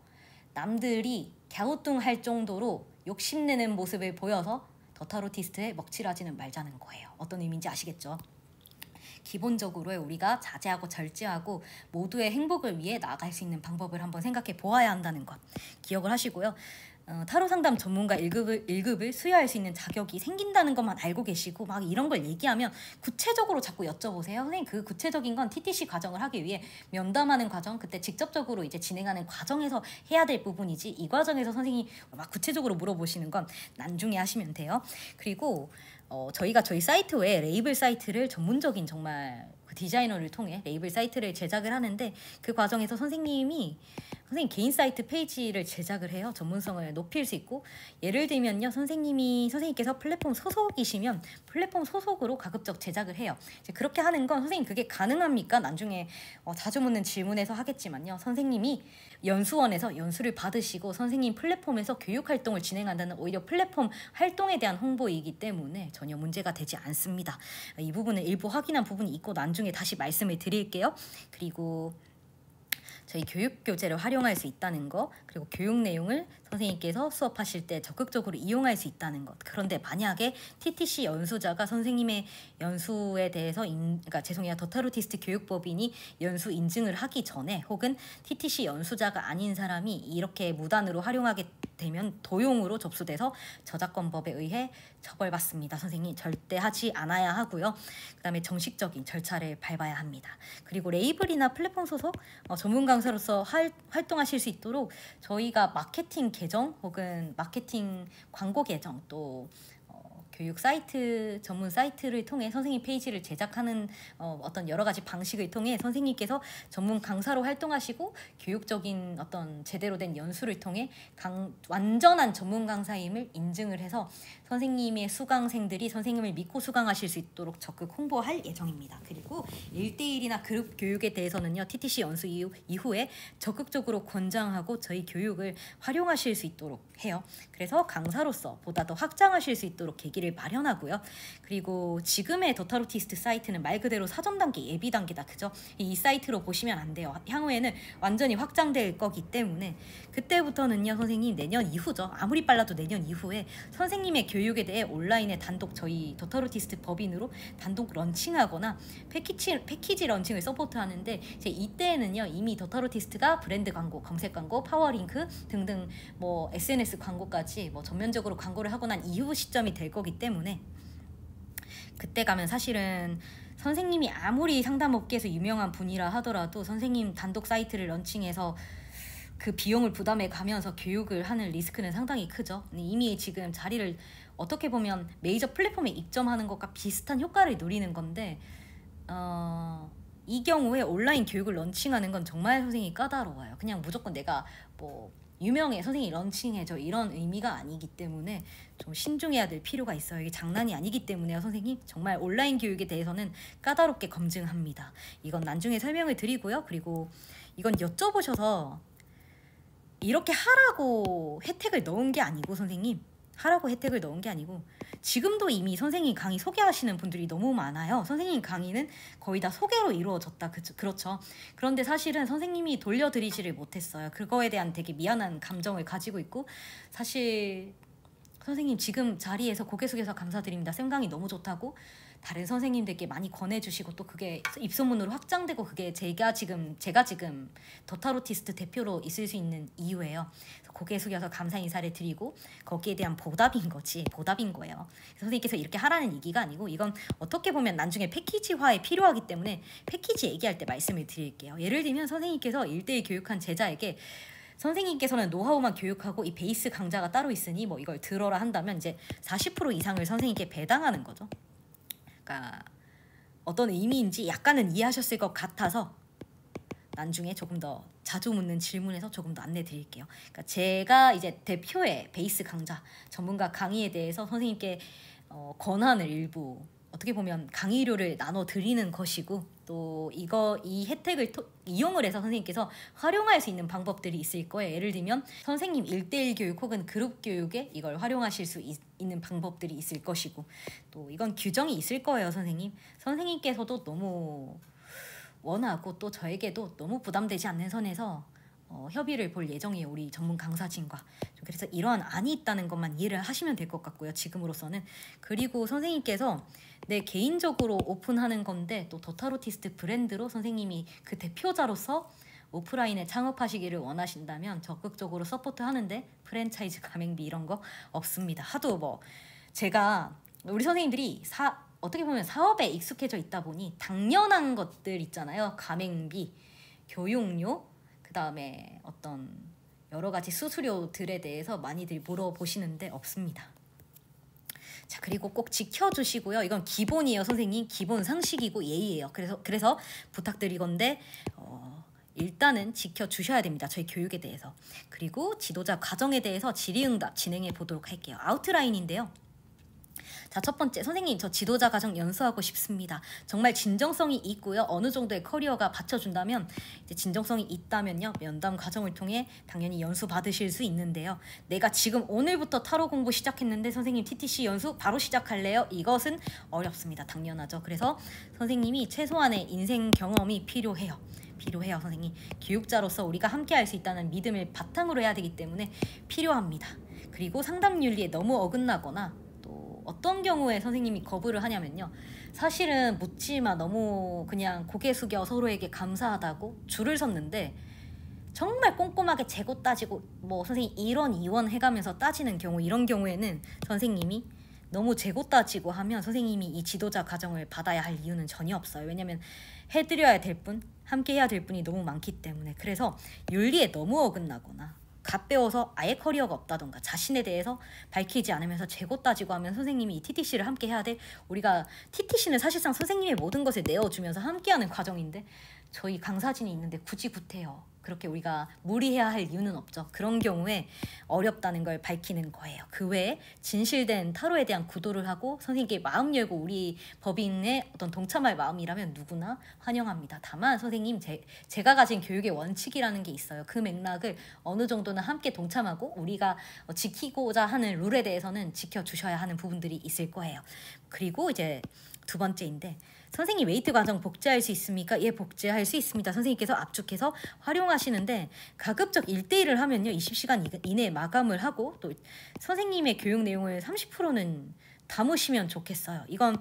남들이 갸우뚱할 정도로 욕심내는 모습을 보여서 더타로티스트에 먹칠하지는 말자는 거예요. 어떤 의미인지 아시겠죠? 기본적으로 우리가 자제하고 절제하고 모두의 행복을 위해 나아갈 수 있는 방법을 한번 생각해 보아야 한다는 것 기억을 하시고요. 어, 타로 상담 전문가 1급을, 1급을 수여할 수 있는 자격이 생긴다는 것만 알고 계시고 막 이런 걸 얘기하면 구체적으로 자꾸 여쭤보세요. 선생님 그 구체적인 건 TTC 과정을 하기 위해 면담하는 과정 그때 직접적으로 이제 진행하는 과정에서 해야 될 부분이지 이 과정에서 선생님이 막 구체적으로 물어보시는 건 난중에 하시면 돼요. 그리고 어, 저희가 저희 사이트 외에 레이블 사이트를 전문적인 정말 그 디자이너를 통해 레이블 사이트를 제작을 하는데 그 과정에서 선생님이 선생님 개인 사이트 페이지를 제작을 해요. 전문성을 높일 수 있고 예를 들면요. 선생님이 선생님께서 플랫폼 소속이시면 플랫폼 소속으로 가급적 제작을 해요. 이제 그렇게 하는 건 선생님 그게 가능합니까? 나중에 어, 자주 묻는 질문에서 하겠지만요. 선생님이 연수원에서 연수를 받으시고 선생님 플랫폼에서 교육 활동을 진행한다는 오히려 플랫폼 활동에 대한 홍보이기 때문에 전혀 문제가 되지 않습니다. 이 부분은 일부 확인한 부분이 있고 나중에 다시 말씀을 드릴게요. 그리고 저희 교육 교재를 활용할 수 있다는 것 그리고 교육 내용을 선생님께서 수업하실 때 적극적으로 이용할 수 있다는 것 그런데 만약에 TTC 연수자가 선생님의 연수에 대해서 인, 그러니까 죄송해요 더타로티스트 교육법인이 연수 인증을 하기 전에 혹은 TTC 연수자가 아닌 사람이 이렇게 무단으로 활용하게 되면 도용으로 접수돼서 저작권법에 의해 처벌받습니다. 선생님 절대 하지 않아야 하고요. 그다음에 정식적인 절차를 밟아야 합니다. 그리고 레이블이나 플랫폼 소속 어, 전문 강사로서 활, 활동하실 수 있도록 저희가 마케팅 계정 혹은 마케팅 광고 계정 또 교육 사이트 전문 사이트를 통해 선생님 페이지를 제작하는 어, 어떤 여러 가지 방식을 통해 선생님께서 전문 강사로 활동하시고 교육적인 어떤 제대로 된 연수를 통해 강, 완전한 전문 강사임을 인증을 해서 선생님의 수강생들이 선생님을 믿고 수강하실 수 있도록 적극 홍보할 예정입니다. 그리고 일대일이나 그룹 교육에 대해서는요. TTC 연수 이후, 에 적극적으로 권장하고 저희 교육을 활용하실 수 있도록 해요. 그래서 강사로서 보다 더 확장하실 수 있도록 계기를 마련하고요. 그리고 지금의 더타로티스트 사이트는 말 그대로 사전 단계, 예비 단계다. 그죠? 이 사이트로 보시면 안 돼요. 향후에는 완전히 확장될 거기 때문에 그때부터는요. 선생님 내년 이후죠. 아무리 빨라도 내년 이후에 선생님의 교육 교육에 대해 온라인에 단독 저희 더터로티스트 법인으로 단독 런칭하거나 패키지, 패키지 런칭을 서포트하는데 제이때는요 이미 더터로티스트가 브랜드 광고, 검색 광고, 파워링크 등등 뭐 SNS 광고까지 뭐 전면적으로 광고를 하고 난 이후 시점이 될 거기 때문에 그때 가면 사실은 선생님이 아무리 상담업계에서 유명한 분이라 하더라도 선생님 단독 사이트를 런칭해서 그 비용을 부담해 가면서 교육을 하는 리스크는 상당히 크죠. 이미 지금 자리를 어떻게 보면 메이저 플랫폼에 입점하는 것과 비슷한 효과를 누리는 건데 어, 이 경우에 온라인 교육을 런칭하는 건 정말 선생님이 까다로워요. 그냥 무조건 내가 뭐 유명해 선생님이 런칭해줘 이런 의미가 아니기 때문에 좀 신중해야 될 필요가 있어요. 이게 장난이 아니기 때문에요 선생님. 정말 온라인 교육에 대해서는 까다롭게 검증합니다. 이건 나중에 설명을 드리고요. 그리고 이건 여쭤보셔서 이렇게 하라고 혜택을 넣은 게 아니고 선생님 하라고 혜택을 넣은 게 아니고 지금도 이미 선생님 강의 소개하시는 분들이 너무 많아요. 선생님 강의는 거의 다 소개로 이루어졌다. 그, 그렇죠. 그런데 사실은 선생님이 돌려드리지를 못했어요. 그거에 대한 되게 미안한 감정을 가지고 있고 사실 선생님 지금 자리에서 고개 숙여서 감사드립니다. 쌤 강의 너무 좋다고 다른 선생님들께 많이 권해주시고 또 그게 입소문으로 확장되고 그게 제가 지금 제가 지금 더타로티스트 대표로 있을 수 있는 이유예요. 고개 숙여서 감사 인사를 드리고 거기에 대한 보답인 거지 보답인 거예요. 선생님께서 이렇게 하라는 얘기가 아니고 이건 어떻게 보면 나중에 패키지화에 필요하기 때문에 패키지 얘기할 때 말씀을 드릴게요. 예를 들면 선생님께서 일대일 교육한 제자에게 선생님께서는 노하우만 교육하고 이 베이스 강좌가 따로 있으니 뭐 이걸 들어라 한다면 이제 40% 이상을 선생님께 배당하는 거죠. 그러니까 어떤 의미인지 약간은 이해하셨을 것 같아서 나중에 조금 더 자주 묻는 질문에서 조금 더 안내 드릴게요. 그러니까 제가 이제 대표의 베이스 강좌 전문가 강의에 대해서 선생님께 어, 권한을 일부 어떻게 보면 강의료를 나눠 드리는 것이고 또 이거 이 혜택을 토, 이용을 해서 선생님께서 활용할 수 있는 방법들이 있을 거예요. 예를 들면 선생님 일대일 교육 혹은 그룹 교육에 이걸 활용하실 수 있, 는 방법들이 있을 것이고 또 이건 규정이 있을 거예요, 선생님. 선생님께서도 너무 원하고 또 저에게도 너무 부담되지 않는 선에서 어, 협의를 볼 예정이에요. 우리 전문 강사진과. 그래서 이러한 안이 있다는 것만 이해를 하시면 될 것 같고요. 지금으로서는. 그리고 선생님께서 내 네, 개인적으로 오픈하는 건데 또 더타로티스트 브랜드로 선생님이 그 대표자로서 오프라인에 창업하시기를 원하신다면 적극적으로 서포트하는데 프랜차이즈 가맹비 이런 거 없습니다. 하도 뭐 제가 우리 선생님들이 사, 어떻게 보면 사업에 익숙해져 있다 보니 당연한 것들 있잖아요. 가맹비, 교육료, 그 다음에 어떤 여러 가지 수수료들에 대해서 많이들 물어보시는데 없습니다. 자, 그리고 꼭 지켜주시고요. 이건 기본이에요, 선생님. 기본 상식이고 예의예요. 그래서, 그래서 부탁드리건데, 어, 일단은 지켜주셔야 됩니다. 저희 교육에 대해서. 그리고 지도자 과정에 대해서 질의응답 진행해 보도록 할게요. 아웃라인인데요. 자, 첫 번째 선생님 저 지도자 과정 연수하고 싶습니다. 정말 진정성이 있고요. 어느 정도의 커리어가 받쳐준다면 이제 진정성이 있다면요. 면담 과정을 통해 당연히 연수 받으실 수 있는데요. 내가 지금 오늘부터 타로 공부 시작했는데 선생님 TTC 연수 바로 시작할래요? 이것은 어렵습니다. 당연하죠. 그래서 선생님이 최소한의 인생 경험이 필요해요. 필요해요 선생님 교육자로서 우리가 함께 할 수 있다는 믿음을 바탕으로 해야 되기 때문에 필요합니다 그리고 상담 윤리에 너무 어긋나거나 어떤 경우에 선생님이 거부를 하냐면요. 사실은 묻지마 너무 그냥 고개 숙여 서로에게 감사하다고 줄을 섰는데 정말 꼼꼼하게 재고 따지고 뭐 선생님 이런 이원 해가면서 따지는 경우 이런 경우에는 선생님이 너무 재고 따지고 하면 선생님이 이 지도자 가정을 받아야 할 이유는 전혀 없어요. 왜냐면 해드려야 될 뿐, 함께 해야 될 분이 너무 많기 때문에 그래서 윤리에 너무 어긋나거나 다빼워서 아예 커리어가 없다던가 자신에 대해서 밝히지 않으면서 재고 따지고 하면 선생님이 이 TTC를 함께 해야 돼 우리가 TTC는 사실상 선생님의 모든 것을 내어주면서 함께하는 과정인데 저희 강사진이 있는데 굳이 구태여 그렇게 우리가 무리해야 할 이유는 없죠. 그런 경우에 어렵다는 걸 밝히는 거예요. 그 외에 진실된 타로에 대한 구도를 하고 선생님께 마음 열고 우리 법인의 어떤 동참할 마음이라면 누구나 환영합니다. 다만 선생님 제, 제가 가진 교육의 원칙이라는 게 있어요. 그 맥락을 어느 정도는 함께 동참하고 우리가 지키고자 하는 룰에 대해서는 지켜주셔야 하는 부분들이 있을 거예요. 그리고 이제 두 번째인데 선생님 웨이트 과정 복제할 수 있습니까? 예, 복제할 수 있습니다. 선생님께서 압축해서 활용하시는데 가급적 1대1을 하면요. 20시간 이내에 마감을 하고 또 선생님의 교육 내용을 30%는 담으시면 좋겠어요. 이건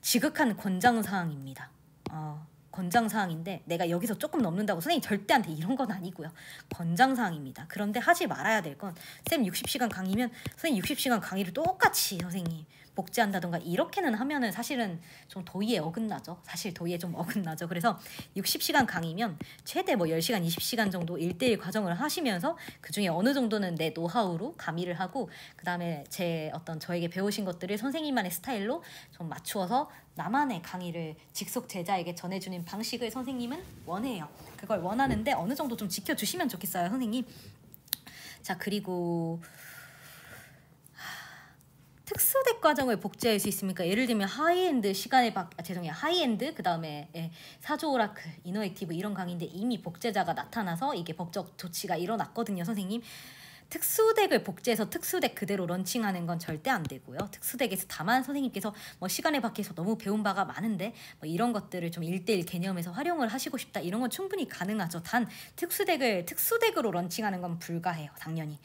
지극한 권장사항입니다. 어, 권장사항인데 내가 여기서 조금 넘는다고 선생님 절대 안돼 이런 건 아니고요. 권장사항입니다. 그런데 하지 말아야 될 건 쌤 60시간 강의면 선생님 60시간 강의를 똑같이 선생님 복제한다던가 이렇게는 하면은 사실은 좀 도의에 어긋나죠. 사실 도의에 좀 어긋나죠. 그래서 60시간 강의면 최대 뭐 10시간, 20시간 정도 일대일 과정을 하시면서 그중에 어느 정도는 내 노하우로 가미를 하고 그다음에 제 어떤 저에게 배우신 것들을 선생님만의 스타일로 좀 맞추어서 나만의 강의를 직속 제자에게 전해주는 방식을 선생님은 원해요. 그걸 원하는데 어느 정도 좀 지켜주시면 좋겠어요, 선생님. 자, 그리고 특수대 과정을 복제할 수 있습니까? 예를 들면 하이엔드 시간의 바, 아, 죄송해요 하이엔드 그 다음에 예, 사조 오라클 이너액티브 이런 강의인데 이미 복제자가 나타나서 이게 법적 조치가 일어났거든요 선생님. 특수덱을 복제해서 특수덱 그대로 런칭하는 건 절대 안 되고요. 특수덱에서 다만 선생님께서 뭐 시간의 밖에서 너무 배운 바가 많은데 뭐 이런 것들을 좀일대일 개념에서 활용을 하시고 싶다 이런 건 충분히 가능하죠. 단 특수덱을 특수덱으로 런칭하는 건 불가해요. 당연히.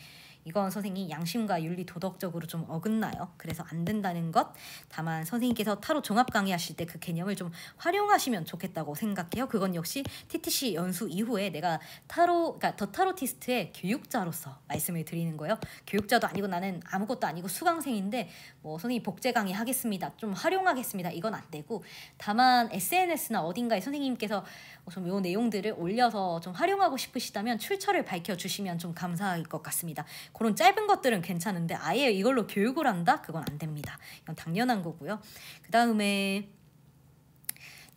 이건 선생님 양심과 윤리 도덕적으로 좀 어긋나요. 그래서 안 된다는 것. 다만 선생님께서 타로 종합 강의하실 때 그 개념을 좀 활용하시면 좋겠다고 생각해요. 그건 역시 TTC 연수 이후에 내가 타로 그러니까 더 타로티스트의 교육자로서 말씀을 드리는 거예요. 교육자도 아니고 나는 아무것도 아니고 수강생인데 뭐 선생님 복제 강의 하겠습니다. 좀 활용하겠습니다. 이건 안 되고 다만 SNS나 어딘가에 선생님께서 좀 요 내용들을 올려서 좀 활용하고 싶으시다면 출처를 밝혀 주시면 좀 감사할 것 같습니다. 그런 짧은 것들은 괜찮은데 아예 이걸로 교육을 한다? 그건 안 됩니다. 이건 당연한 거고요. 그다음에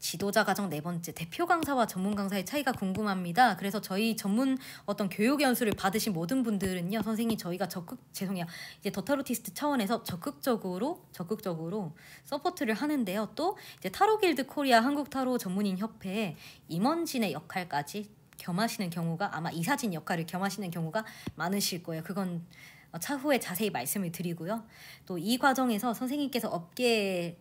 지도자 과정 네 번째 대표 강사와 전문 강사의 차이가 궁금합니다. 그래서 저희 전문 어떤 교육 연수를 받으신 모든 분들은요, 선생님 저희가 적극 죄송해요. 이제 더타로티스트 차원에서 적극적으로 적극적으로 서포트를 하는데요. 또 이제 타로 길드 코리아 한국 타로 전문인 협회 임원진의 역할까지 겸하시는 경우가 아마 이사진 역할을 겸하시는 경우가 많으실 거예요. 그건 차후에 자세히 말씀을 드리고요. 또 이 과정에서 선생님께서 업계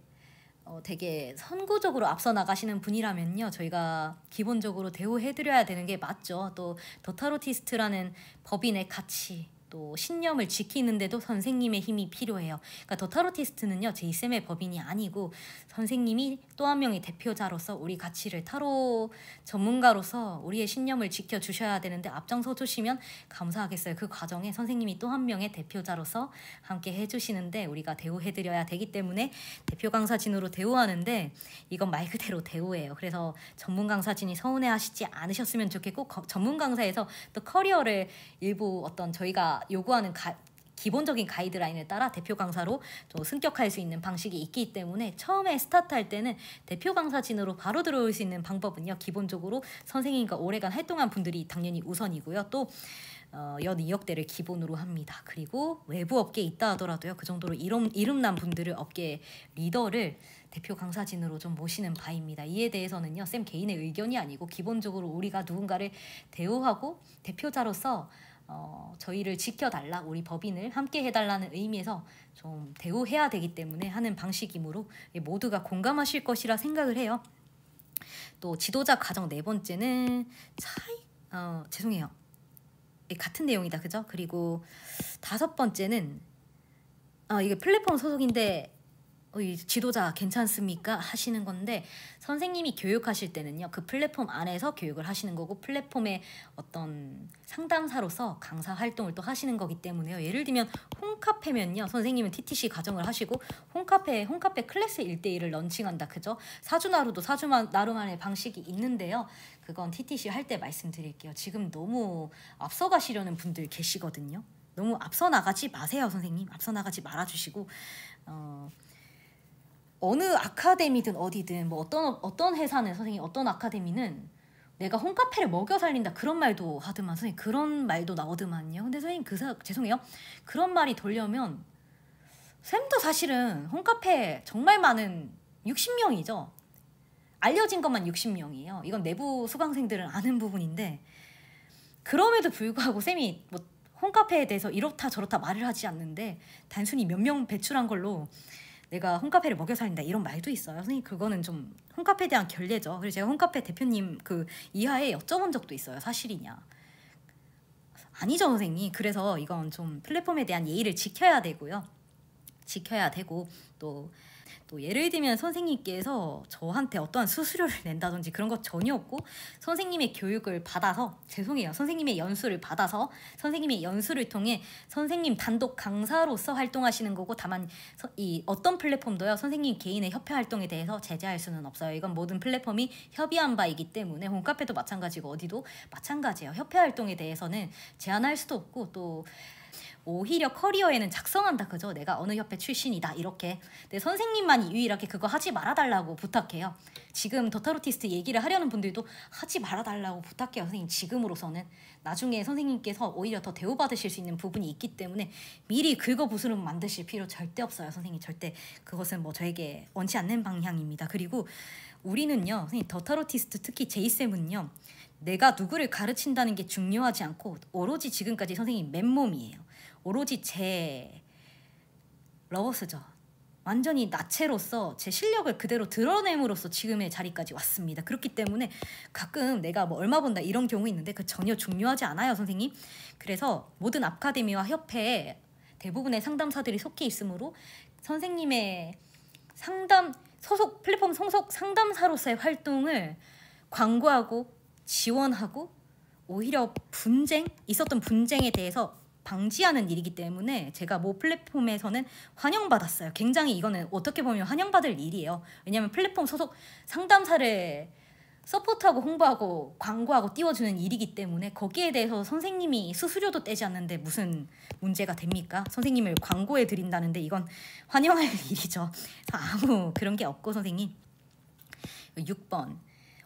어, 되게 선구적으로 앞서 나가시는 분이라면요. 저희가 기본적으로 대우해드려야 되는 게 맞죠. 또 더타로티스트라는 법인의 가치 또 신념을 지키는데도 선생님의 힘이 필요해요. 그러니까 더 타로티스트는요 제이쌤의 법인이 아니고 선생님이 또 한 명의 대표자로서 우리 가치를 타로 전문가로서 우리의 신념을 지켜 주셔야 되는데 앞장서 주시면 감사하겠어요. 그 과정에 선생님이 또 한 명의 대표자로서 함께 해주시는데 우리가 대우해 드려야 되기 때문에 대표 강사진으로 대우하는데 이건 말 그대로 대우예요. 그래서 전문 강사진이 서운해하시지 않으셨으면 좋겠고 전문 강사에서 또 커리어를 일부 어떤 저희가 요구하는 가, 기본적인 가이드라인에 따라 대표 강사로 또 승격할 수 있는 방식이 있기 때문에 처음에 스타트할 때는 대표 강사 진으로 바로 들어올 수 있는 방법은요. 기본적으로 선생님과 오래간 활동한 분들이 당연히 우선이고요. 또 어, 연 2억대를 기본으로 합니다. 그리고 외부 업계에 있다 하더라도요. 그 정도로 이름, 이름난 분들을 업계 리더를 대표 강사진으로 좀 모시는 바입니다. 이에 대해서는요. 쌤 개인의 의견이 아니고 기본적으로 우리가 누군가를 대우하고 대표자로서 어, 저희를 지켜달라 우리 법인을 함께 해달라는 의미에서 좀 대우해야 되기 때문에 하는 방식이므로 모두가 공감하실 것이라 생각을 해요. 또 지도자 과정 네 번째는 차이 어, 죄송해요. 같은 내용이다 그죠? 그리고 다섯 번째는 어, 이게 플랫폼 소속인데 어, 지도자 괜찮습니까? 하시는 건데 선생님이 교육하실 때는요. 그 플랫폼 안에서 교육을 하시는 거고 플랫폼의 어떤 상담사로서 강사 활동을 또 하시는 거기 때문에요. 예를 들면 홈카페면요. 선생님은 TTC 가정을 하시고 홈카페 홈카페 클래스 일대일을 런칭한다. 그죠? 사주나루도 사주만 나루만의 방식이 있는데요. 그건 TTC 할 때 말씀드릴게요. 지금 너무 앞서가시려는 분들 계시거든요. 너무 앞서 나가지 마세요, 선생님. 앞서 나가지 말아 주시고 어 어느 아카데미든 어디든 뭐 어떤 어떤 회사는 선생님 어떤 아카데미는 내가 홈카페를 먹여 살린다 그런 말도 하더만 선생님 그런 말도 나오더만요. 근데 선생님 그 사, 죄송해요. 그런 말이 돌려면 쌤도 사실은 홈카페 정말 많은 60명이죠. 알려진 것만 60명이에요. 이건 내부 수강생들은 아는 부분인데 그럼에도 불구하고 쌤이 뭐 홈카페에 대해서 이렇다 저렇다 말을 하지 않는데 단순히 몇 명 배출한 걸로 내가 홈카페를 먹여 살린다 이런 말도 있어요. 선생님 그거는 좀 홈카페에 대한 결례죠. 그리고 제가 홈카페 대표님 그 이하에 여쭤본 적도 있어요. 사실이냐. 아니죠 선생님. 그래서 이건 좀 플랫폼에 대한 예의를 지켜야 되고요. 지켜야 되고 또또 예를 들면 선생님께서 저한테 어떠한 수수료를 낸다든지 그런 거 전혀 없고 선생님의 교육을 받아서 죄송해요. 선생님의 연수를 받아서 선생님의 연수를 통해 선생님 단독 강사로서 활동하시는 거고 다만 이 어떤 플랫폼도요. 선생님 개인의 협회 활동에 대해서 제재할 수는 없어요. 이건 모든 플랫폼이 협의한 바이기 때문에 홈카페도 마찬가지고 어디도 마찬가지예요. 협회 활동에 대해서는 제한할 수도 없고 또 오히려 커리어에는 작성한다 그죠? 내가 어느 협회 출신이다 이렇게 내 선생님만이 유일하게 그거 하지 말아달라고 부탁해요. 지금 더타로티스트 얘기를 하려는 분들도 하지 말아달라고 부탁해요 선생님 지금으로서는 나중에 선생님께서 오히려 더 대우받으실 수 있는 부분이 있기 때문에 미리 긁어 부스름 만드실 필요 절대 없어요 선생님 절대 그것은 뭐 저에게 원치 않는 방향입니다. 그리고 우리는요 선생님 더타로티스트 특히 제이쌤은요 내가 누구를 가르친다는 게 중요하지 않고 오로지 지금까지 선생님 맨몸이에요. 오로지 제 러버스죠. 완전히 나체로서 제 실력을 그대로 드러냄으로써 지금의 자리까지 왔습니다. 그렇기 때문에 가끔 내가 뭐 얼마 번다 이런 경우 있는데 그 전혀 중요하지 않아요, 선생님. 그래서 모든 아카데미와 협회에 대부분의 상담사들이 속해 있으므로 선생님의 상담 소속 플랫폼 소속 상담사로서의 활동을 광고하고 지원하고 오히려 분쟁 있었던 분쟁에 대해서 방지하는 일이기 때문에 제가 모 뭐 플랫폼에서는 환영받았어요. 굉장히 이거는 어떻게 보면 환영받을 일이에요. 왜냐하면 플랫폼 소속 상담사를 서포트하고 홍보하고 광고하고 띄워주는 일이기 때문에 거기에 대해서 선생님이 수수료도 떼지 않는데 무슨 문제가 됩니까? 선생님을 광고해 드린다는데 이건 환영할 일이죠. 아무 그런 게 없고 선생님. 6번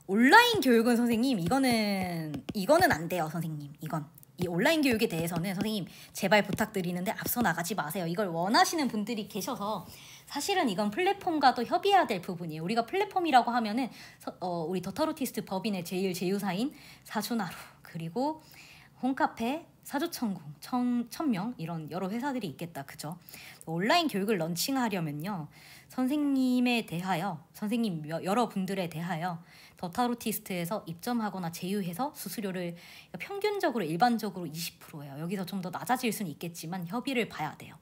온라인 교육은 선생님 이거는 이거는 안 돼요 선생님 이건 이 온라인 교육에 대해서는 선생님 제발 부탁드리는데 앞서 나가지 마세요. 이걸 원하시는 분들이 계셔서 사실은 이건 플랫폼과도 협의해야 될 부분이에요. 우리가 플랫폼이라고 하면은 어, 우리 더터로티스트 법인의 제일 제휴사인 사주나루 그리고 홈카페, 사주천궁, 천, 천명 이런 여러 회사들이 있겠다. 그죠? 온라인 교육을 런칭하려면요. 선생님에 대하여 선생님 여러분들에 대하여 더 타로티스트에서 입점하거나 제휴해서 수수료를 평균적으로 일반적으로 20%예요. 여기서 좀 더 낮아질 수는 있겠지만 협의를 봐야 돼요.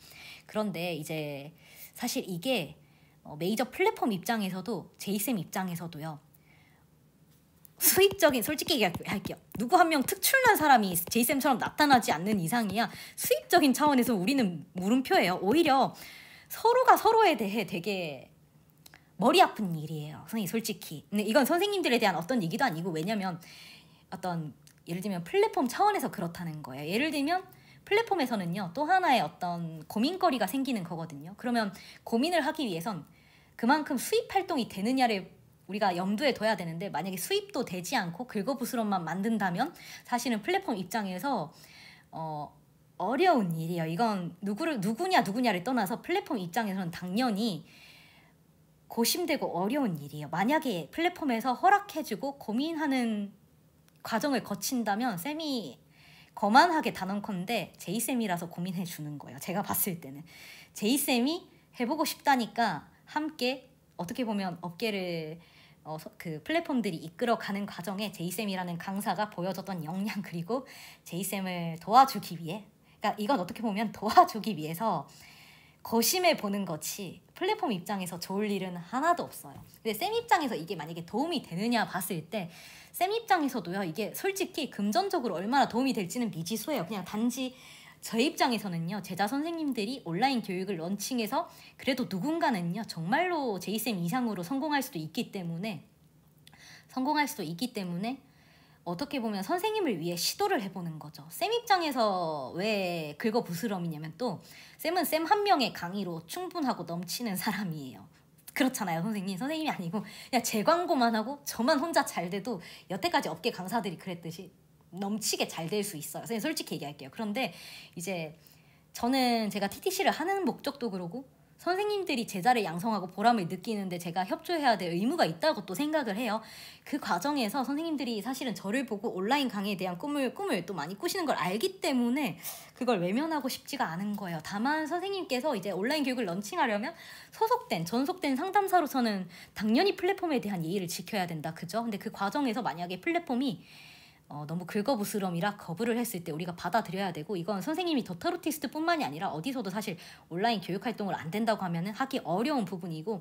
그런데 이제 사실 이게 어, 메이저 플랫폼 입장에서도 제이쌤 입장에서도요. 수입적인 솔직히 얘기할게요. 누구 한 명 특출난 사람이 제이쌤처럼 나타나지 않는 이상이야. 수입적인 차원에서 우리는 물음표예요. 오히려 서로가 서로에 대해 되게 머리 아픈 일이에요. 선생님 솔직히. 근데 이건 선생님들에 대한 어떤 얘기도 아니고 왜냐면 어떤 예를 들면 플랫폼 차원에서 그렇다는 거예요. 예를 들면 플랫폼에서는요. 또 하나의 어떤 고민거리가 생기는 거거든요. 그러면 고민을 하기 위해선 그만큼 수입 활동이 되느냐를 우리가 염두에 둬야 되는데 만약에 수입도 되지 않고 긁어부스럼만 만든다면 사실은 플랫폼 입장에서 어 어려운 일이에요. 이건 누구를 누구냐 누구냐를 떠나서 플랫폼 입장에서는 당연히 고심되고 어려운 일이에요. 만약에 플랫폼에서 허락해주고 고민하는 과정을 거친다면 쌤이 거만하게 단언컨대 제이 쌤이라서 고민해 주는 거예요. 제가 봤을 때는 제이 쌤이 해보고 싶다니까 함께 어떻게 보면 업계를 어, 그 플랫폼들이 이끌어가는 과정에 제이쌤이라는 강사가 보여줬던 역량 그리고 제이쌤을 도와주기 위해 그러니까 이건 어떻게 보면 도와주기 위해서 거심해 보는 것이 플랫폼 입장에서 좋을 일은 하나도 없어요. 근데 쌤 입장에서 이게 만약에 도움이 되느냐 봤을 때 쌤 입장에서도요 이게 솔직히 금전적으로 얼마나 도움이 될지는 미지수예요. 그냥 단지 저 입장에서는요 제자 선생님들이 온라인 교육을 런칭해서 그래도 누군가는요 정말로 제이쌤 이상으로 성공할 수도 있기 때문에 성공할 수도 있기 때문에 어떻게 보면 선생님을 위해 시도를 해보는 거죠. 쌤 입장에서 왜 긁어 부스럼이냐면 또 쌤은 쌤 한 명의 강의로 충분하고 넘치는 사람이에요. 그렇잖아요 선생님 선생님이 아니고 그냥 제 광고만 하고 저만 혼자 잘 돼도 여태까지 업계 강사들이 그랬듯이 넘치게 잘 될 수 있어요 선생님 솔직히 얘기할게요 그런데 이제 저는 제가 TTC를 하는 목적도 그러고 선생님들이 제자를 양성하고 보람을 느끼는데 제가 협조해야 될 의무가 있다고 또 생각을 해요. 그 과정에서 선생님들이 사실은 저를 보고 온라인 강의에 대한 꿈을 꿈을 또 많이 꾸시는 걸 알기 때문에 그걸 외면하고 싶지가 않은 거예요. 다만 선생님께서 이제 온라인 교육을 런칭하려면 소속된 전속된 상담사로서는 당연히 플랫폼에 대한 예의를 지켜야 된다. 그죠? 근데 그 과정에서 만약에 플랫폼이 어, 너무 긁어부스럼이라 거부를 했을 때 우리가 받아들여야 되고 이건 선생님이 더타로티스트뿐만이 아니라 어디서도 사실 온라인 교육 활동을 안 된다고 하면은 하기 어려운 부분이고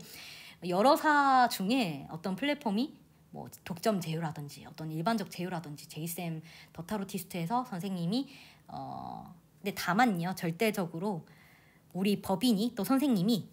여러사 중에 어떤 플랫폼이 뭐 독점 제휴라든지 어떤 일반적 제휴라든지 JSM 더타로티스트에서 선생님이 어 근데 다만요 절대적으로 우리 법인이 또 선생님이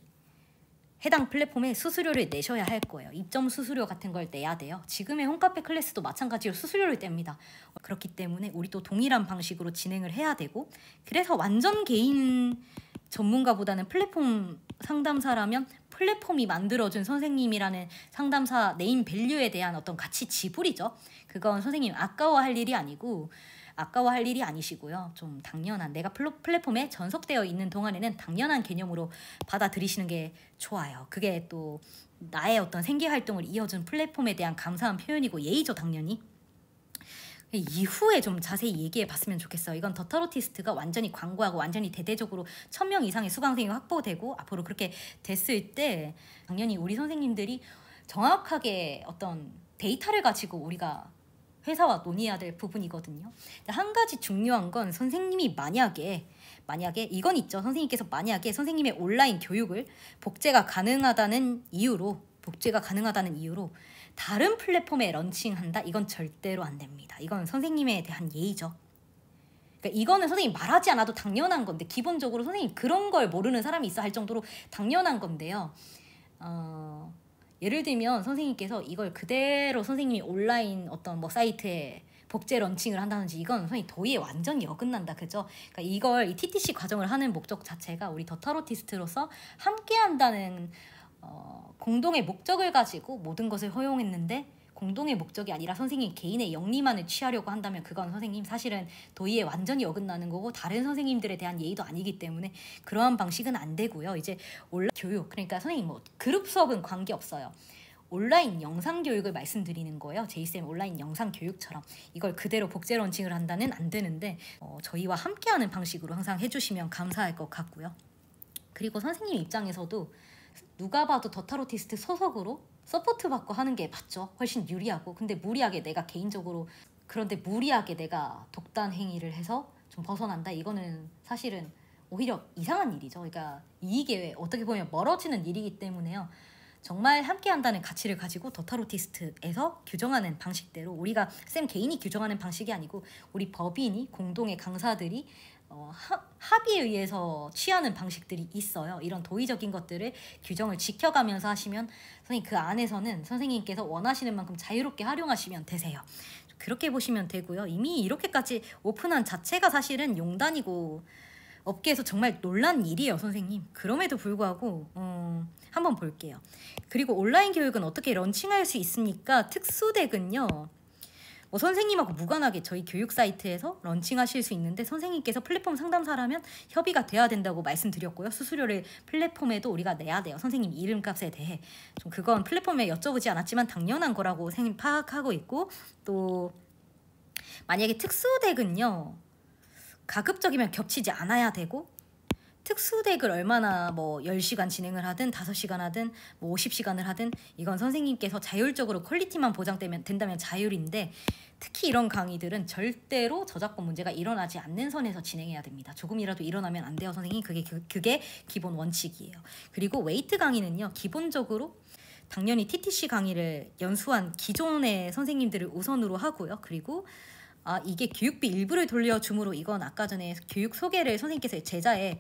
해당 플랫폼에 수수료를 내셔야 할 거예요. 입점 수수료 같은 걸 내야 돼요. 지금의 홈카페 클래스도 마찬가지로 수수료를 뗍니다. 그렇기 때문에 우리 또 동일한 방식으로 진행을 해야 되고 그래서 완전 개인 전문가보다는 플랫폼 상담사라면 플랫폼이 만들어준 선생님이라는 상담사 네임 밸류에 대한 어떤 가치 지불이죠. 그건 선생님 아까워할 일이 아니고 아까워할 일이 아니시고요. 좀 당연한 내가 플랫폼에 전속되어 있는 동안에는 당연한 개념으로 받아들이시는 게 좋아요. 그게 또 나의 어떤 생계 활동을 이어준 플랫폼에 대한 감사한 표현이고 예의죠, 당연히. 이후에 좀 자세히 얘기해 봤으면 좋겠어요. 이건 더터로티스트가 완전히 광고하고 완전히 대대적으로 천 명 이상의 수강생이 확보되고 앞으로 그렇게 됐을 때 당연히 우리 선생님들이 정확하게 어떤 데이터를 가지고 우리가 회사와 논의해야 될 부분이거든요. 한 가지 중요한 건 선생님이 만약에 만약에 이건 있죠. 선생님께서 만약에 선생님의 온라인 교육을 복제가 가능하다는 이유로 복제가 가능하다는 이유로 다른 플랫폼에 런칭한다. 이건 절대로 안 됩니다. 이건 선생님에 대한 예의죠. 그러니까 이거는 선생님 말하지 않아도 당연한 건데 기본적으로 선생님 그런 걸 모르는 사람이 있어 할 정도로 당연한 건데요. 어, 예를 들면 선생님께서 이걸 그대로 선생님이 온라인 어떤 뭐 사이트에 복제 런칭을 한다든지 이건 선생님 도의에 완전히 어긋난다 그죠? 그러니까 이걸 이 TTC 과정을 하는 목적 자체가 우리 더타로티스트로서 함께 한다는 어, 공동의 목적을 가지고 모든 것을 허용했는데 공동의 목적이 아니라 선생님 개인의 영리만을 취하려고 한다면 그건 선생님 사실은 도의에 완전히 어긋나는 거고 다른 선생님들에 대한 예의도 아니기 때문에 그러한 방식은 안 되고요. 이제 온라 교육 그러니까 선생님 뭐 그룹 수업은 관계 없어요. 온라인 영상 교육을 말씀드리는 거예요. 제이쌤 온라인 영상 교육처럼 이걸 그대로 복제 런칭을 한다는 안 되는데 어, 저희와 함께하는 방식으로 항상 해주시면 감사할 것 같고요. 그리고 선생님 입장에서도 누가 봐도 더타로티스트 소속으로 서포트 받고 하는 게 맞죠. 훨씬 유리하고 근데 무리하게 내가 개인적으로 그런데 무리하게 내가 독단 행위를 해서 좀 벗어난다 이거는 사실은 오히려 이상한 일이죠. 그러니까 이익에 어떻게 보면 멀어지는 일이기 때문에요. 정말 함께한다는 가치를 가지고 더타로티스트에서 규정하는 방식대로 우리가 쌤 개인이 규정하는 방식이 아니고 우리 법인이 공동의 강사들이 어, 합의에 의해서 취하는 방식들이 있어요. 이런 도의적인 것들을 규정을 지켜가면서 하시면 선생님 그 안에서는 선생님께서 원하시는 만큼 자유롭게 활용하시면 되세요. 그렇게 보시면 되고요. 이미 이렇게까지 오픈한 자체가 사실은 용단이고 업계에서 정말 놀란 일이에요, 선생님. 그럼에도 불구하고 어, 한번 볼게요. 그리고 온라인 교육은 어떻게 런칭할 수 있습니까? 특수덱은요. 뭐 선생님하고 무관하게 저희 교육 사이트에서 런칭하실 수 있는데 선생님께서 플랫폼 상담사라면 협의가 돼야 된다고 말씀드렸고요. 수수료를 플랫폼에도 우리가 내야 돼요. 선생님 이름값에 대해 좀 그건 플랫폼에 여쭤보지 않았지만 당연한 거라고 선생님 파악하고 있고 또 만약에 특수덱은요. 가급적이면 겹치지 않아야 되고 특수덱을 얼마나 뭐 10시간 진행을 하든 5시간 하든 뭐 50시간을 하든 이건 선생님께서 자율적으로 퀄리티만 보장되면 된다면 자율인데 특히 이런 강의들은 절대로 저작권 문제가 일어나지 않는 선에서 진행해야 됩니다. 조금이라도 일어나면 안 돼요, 선생님. 그게 그, 그게 기본 원칙이에요. 그리고 웨이트 강의는요. 기본적으로 당연히 TTC 강의를 연수한 기존의 선생님들을 우선으로 하고요. 그리고 아 이게 교육비 일부를 돌려줌으로 이건 아까 전에 교육 소개를 선생님께서 제자에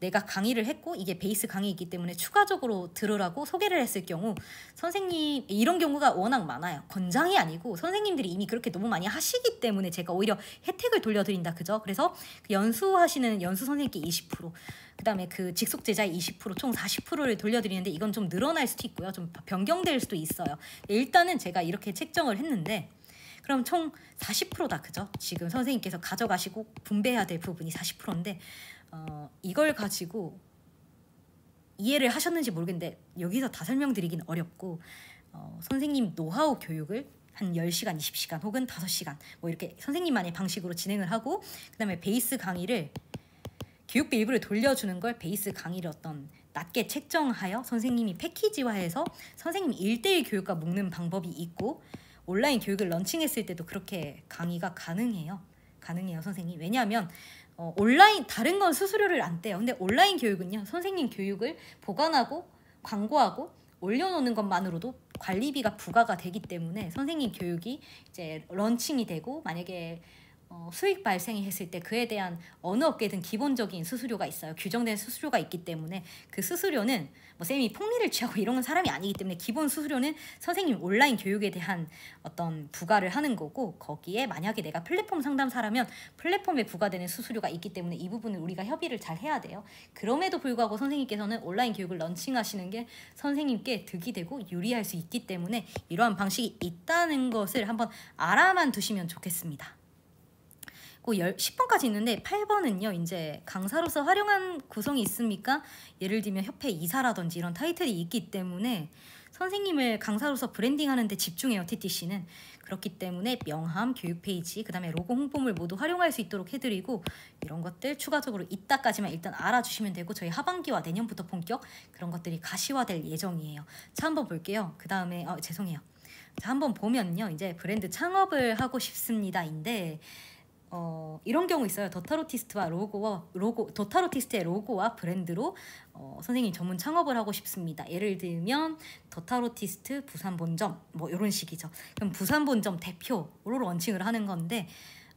내가 강의를 했고 이게 베이스 강의이기 때문에 추가적으로 들으라고 소개를 했을 경우 선생님 이런 경우가 워낙 많아요. 권장이 아니고 선생님들이 이미 그렇게 너무 많이 하시기 때문에 제가 오히려 혜택을 돌려드린다 그죠? 그래서 그 연수하시는 연수 선생님께 20% 그다음에 그 직속 제자의 20%총 40%를 돌려드리는데 이건 좀 늘어날 수도 있고요. 좀 변경될 수도 있어요. 일단은 제가 이렇게 책정을 했는데 그럼 총 40%다 그죠? 지금 선생님께서 가져가시고 분배해야 될 부분이 40%인데 어, 이걸 가지고 이해를 하셨는지 모르겠는데 여기서 다 설명드리긴 어렵고 어, 선생님 노하우 교육을 한 10시간, 20시간 혹은 5시간 뭐 이렇게 선생님만의 방식으로 진행을 하고 그 다음에 베이스 강의를 교육비 일부를 돌려주는 걸 베이스 강의를 어떤 낮게 책정하여 선생님이 패키지화해서 선생님 일대일 교육과 묶는 방법이 있고 온라인 교육을 런칭했을 때도 그렇게 강의가 가능해요. 가능해요, 선생님. 왜냐하면 어, 온라인 다른 건 수수료를 안 떼요. 근데 온라인 교육은요, 선생님 교육을 보관하고 광고하고 올려놓는 것만으로도 관리비가 부과가 되기 때문에 선생님 교육이 이제 런칭이 되고 만약에 어, 수익 발생이 했을 때 그에 대한 어느 업계든 기본적인 수수료가 있어요. 규정된 수수료가 있기 때문에 그 수수료는 뭐 쌤이 폭리를 취하고 이런 사람이 아니기 때문에 기본 수수료는 선생님 온라인 교육에 대한 어떤 부과를 하는 거고 거기에 만약에 내가 플랫폼 상담사라면 플랫폼에 부과되는 수수료가 있기 때문에 이 부분은 우리가 협의를 잘 해야 돼요. 그럼에도 불구하고 선생님께서는 온라인 교육을 런칭하시는 게 선생님께 득이 되고 유리할 수 있기 때문에 이러한 방식이 있다는 것을 한번 알아만 두시면 좋겠습니다. 있고 뭐 10, 10번까지 있는데 8번은요. 이제 강사로서 활용한 구성이 있습니까? 예를 들면 협회 이사라든지 이런 타이틀이 있기 때문에 선생님을 강사로서 브랜딩하는데 집중해요. TTC는. 그렇기 때문에 명함, 교육 페이지, 그 다음에 로고 홍보물 모두 활용할 수 있도록 해드리고 이런 것들 추가적으로 이따까지만 일단 알아주시면 되고 저희 하반기와 내년부터 본격 그런 것들이 가시화될 예정이에요. 자 한번 볼게요. 그 다음에 어, 죄송해요. 자 한번 보면요. 이제 브랜드 창업을 하고 싶습니다인데 어, 이런 경우 있어요. 더타로티스트와 로고와 로고 더타로티스트의 로고와 브랜드로 어, 선생님 전문 창업을 하고 싶습니다. 예를 들면 더타로티스트 부산 본점 뭐 이런 식이죠. 그럼 부산 본점 대표로 런칭을 하는 건데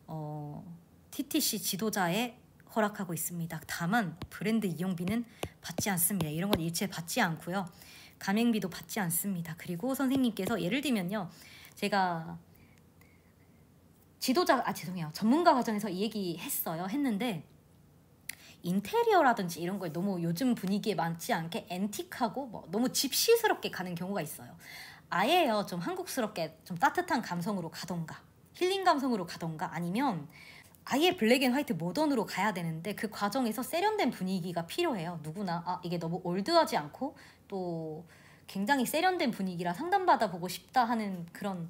어, TTC 지도자의 허락하고 있습니다. 다만 브랜드 이용비는 받지 않습니다. 이런 건 일체 받지 않고요. 가맹비도 받지 않습니다. 그리고 선생님께서 예를 들면요. 제가 지도자 아 죄송해요 전문가 과정에서 얘기 했어요 했는데 인테리어라든지 이런 거에 너무 요즘 분위기에 맞지 않게 엔틱하고뭐 너무 집시스럽게 가는 경우가 있어요 아예요 좀 한국스럽게 좀 따뜻한 감성으로 가던가 힐링 감성으로 가던가 아니면 아예 블랙 앤 화이트 모던으로 가야 되는데 그 과정에서 세련된 분위기가 필요해요 누구나 아 이게 너무 올드하지 않고 또 굉장히 세련된 분위기라 상담받아 보고 싶다 하는 그런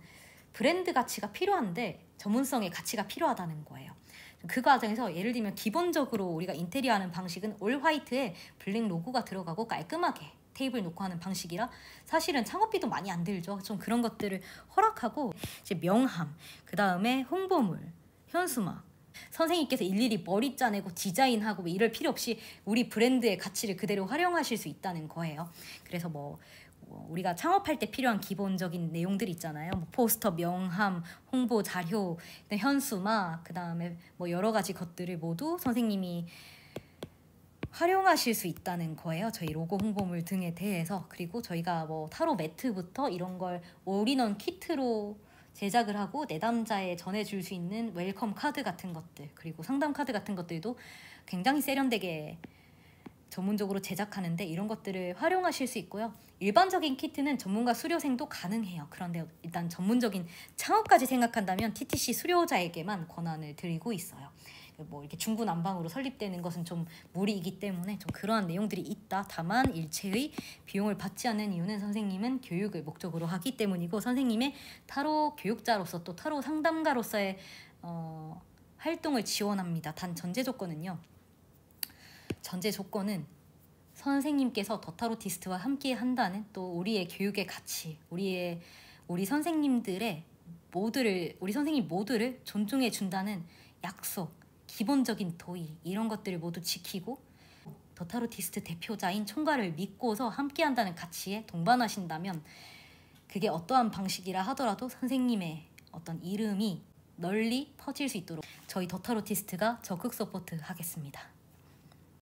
브랜드 가치가 필요한데 전문성의 가치가 필요하다는 거예요. 그 과정에서 예를 들면 기본적으로 우리가 인테리어 하는 방식은 올 화이트에 블랙 로고가 들어가고 깔끔하게 테이블 놓고 하는 방식이라 사실은 창업비도 많이 안 들죠. 좀 그런 것들을 허락하고 이제 명함, 그 다음에 홍보물, 현수막, 선생님께서 일일이 머리 짜내고 디자인하고 뭐 이럴 필요 없이 우리 브랜드의 가치를 그대로 활용하실 수 있다는 거예요. 그래서 뭐 거고 우리가 창업할 때 필요한 기본적인 내용들 있잖아요. 뭐 포스터, 명함, 홍보 자료, 현수막, 그 다음에 뭐 여러 가지 것들을 모두 선생님이 활용하실 수 있다는 거예요. 저희 로고 홍보물 등에 대해서 그리고 저희가 뭐 타로 매트부터 이런 걸 올인원 키트로 제작을 하고 내담자에 전해줄 수 있는 웰컴 카드 같은 것들 그리고 상담 카드 같은 것들도 굉장히 세련되게 전문적으로 제작하는데 이런 것들을 활용하실 수 있고요. 일반적인 키트는 전문가 수료생도 가능해요. 그런데 일단 전문적인 창업까지 생각한다면 TTC 수료자에게만 권한을 드리고 있어요. 뭐 이렇게 중구난방으로 설립되는 것은 좀 무리이기 때문에 좀 그러한 내용들이 있다. 다만 일체의 비용을 받지 않는 이유는 선생님은 교육을 목적으로 하기 때문이고 선생님의 타로 교육자로서 또 타로 상담가로서의 어, 활동을 지원합니다. 단 전제 조건은요. 전제 조건은 선생님께서 더타로티스트와 함께 한다는 또 우리의 교육의 가치, 우리의 우리 선생님들의 모두를 우리 선생님 모두를 존중해 준다는 약속, 기본적인 도의 이런 것들을 모두 지키고 더타로티스트 대표자인 총괄을 믿고서 함께 한다는 가치에 동반하신다면 그게 어떠한 방식이라 하더라도 선생님의 어떤 이름이 널리 퍼질 수 있도록 저희 더타로티스트가 적극 서포트 하겠습니다.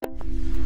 you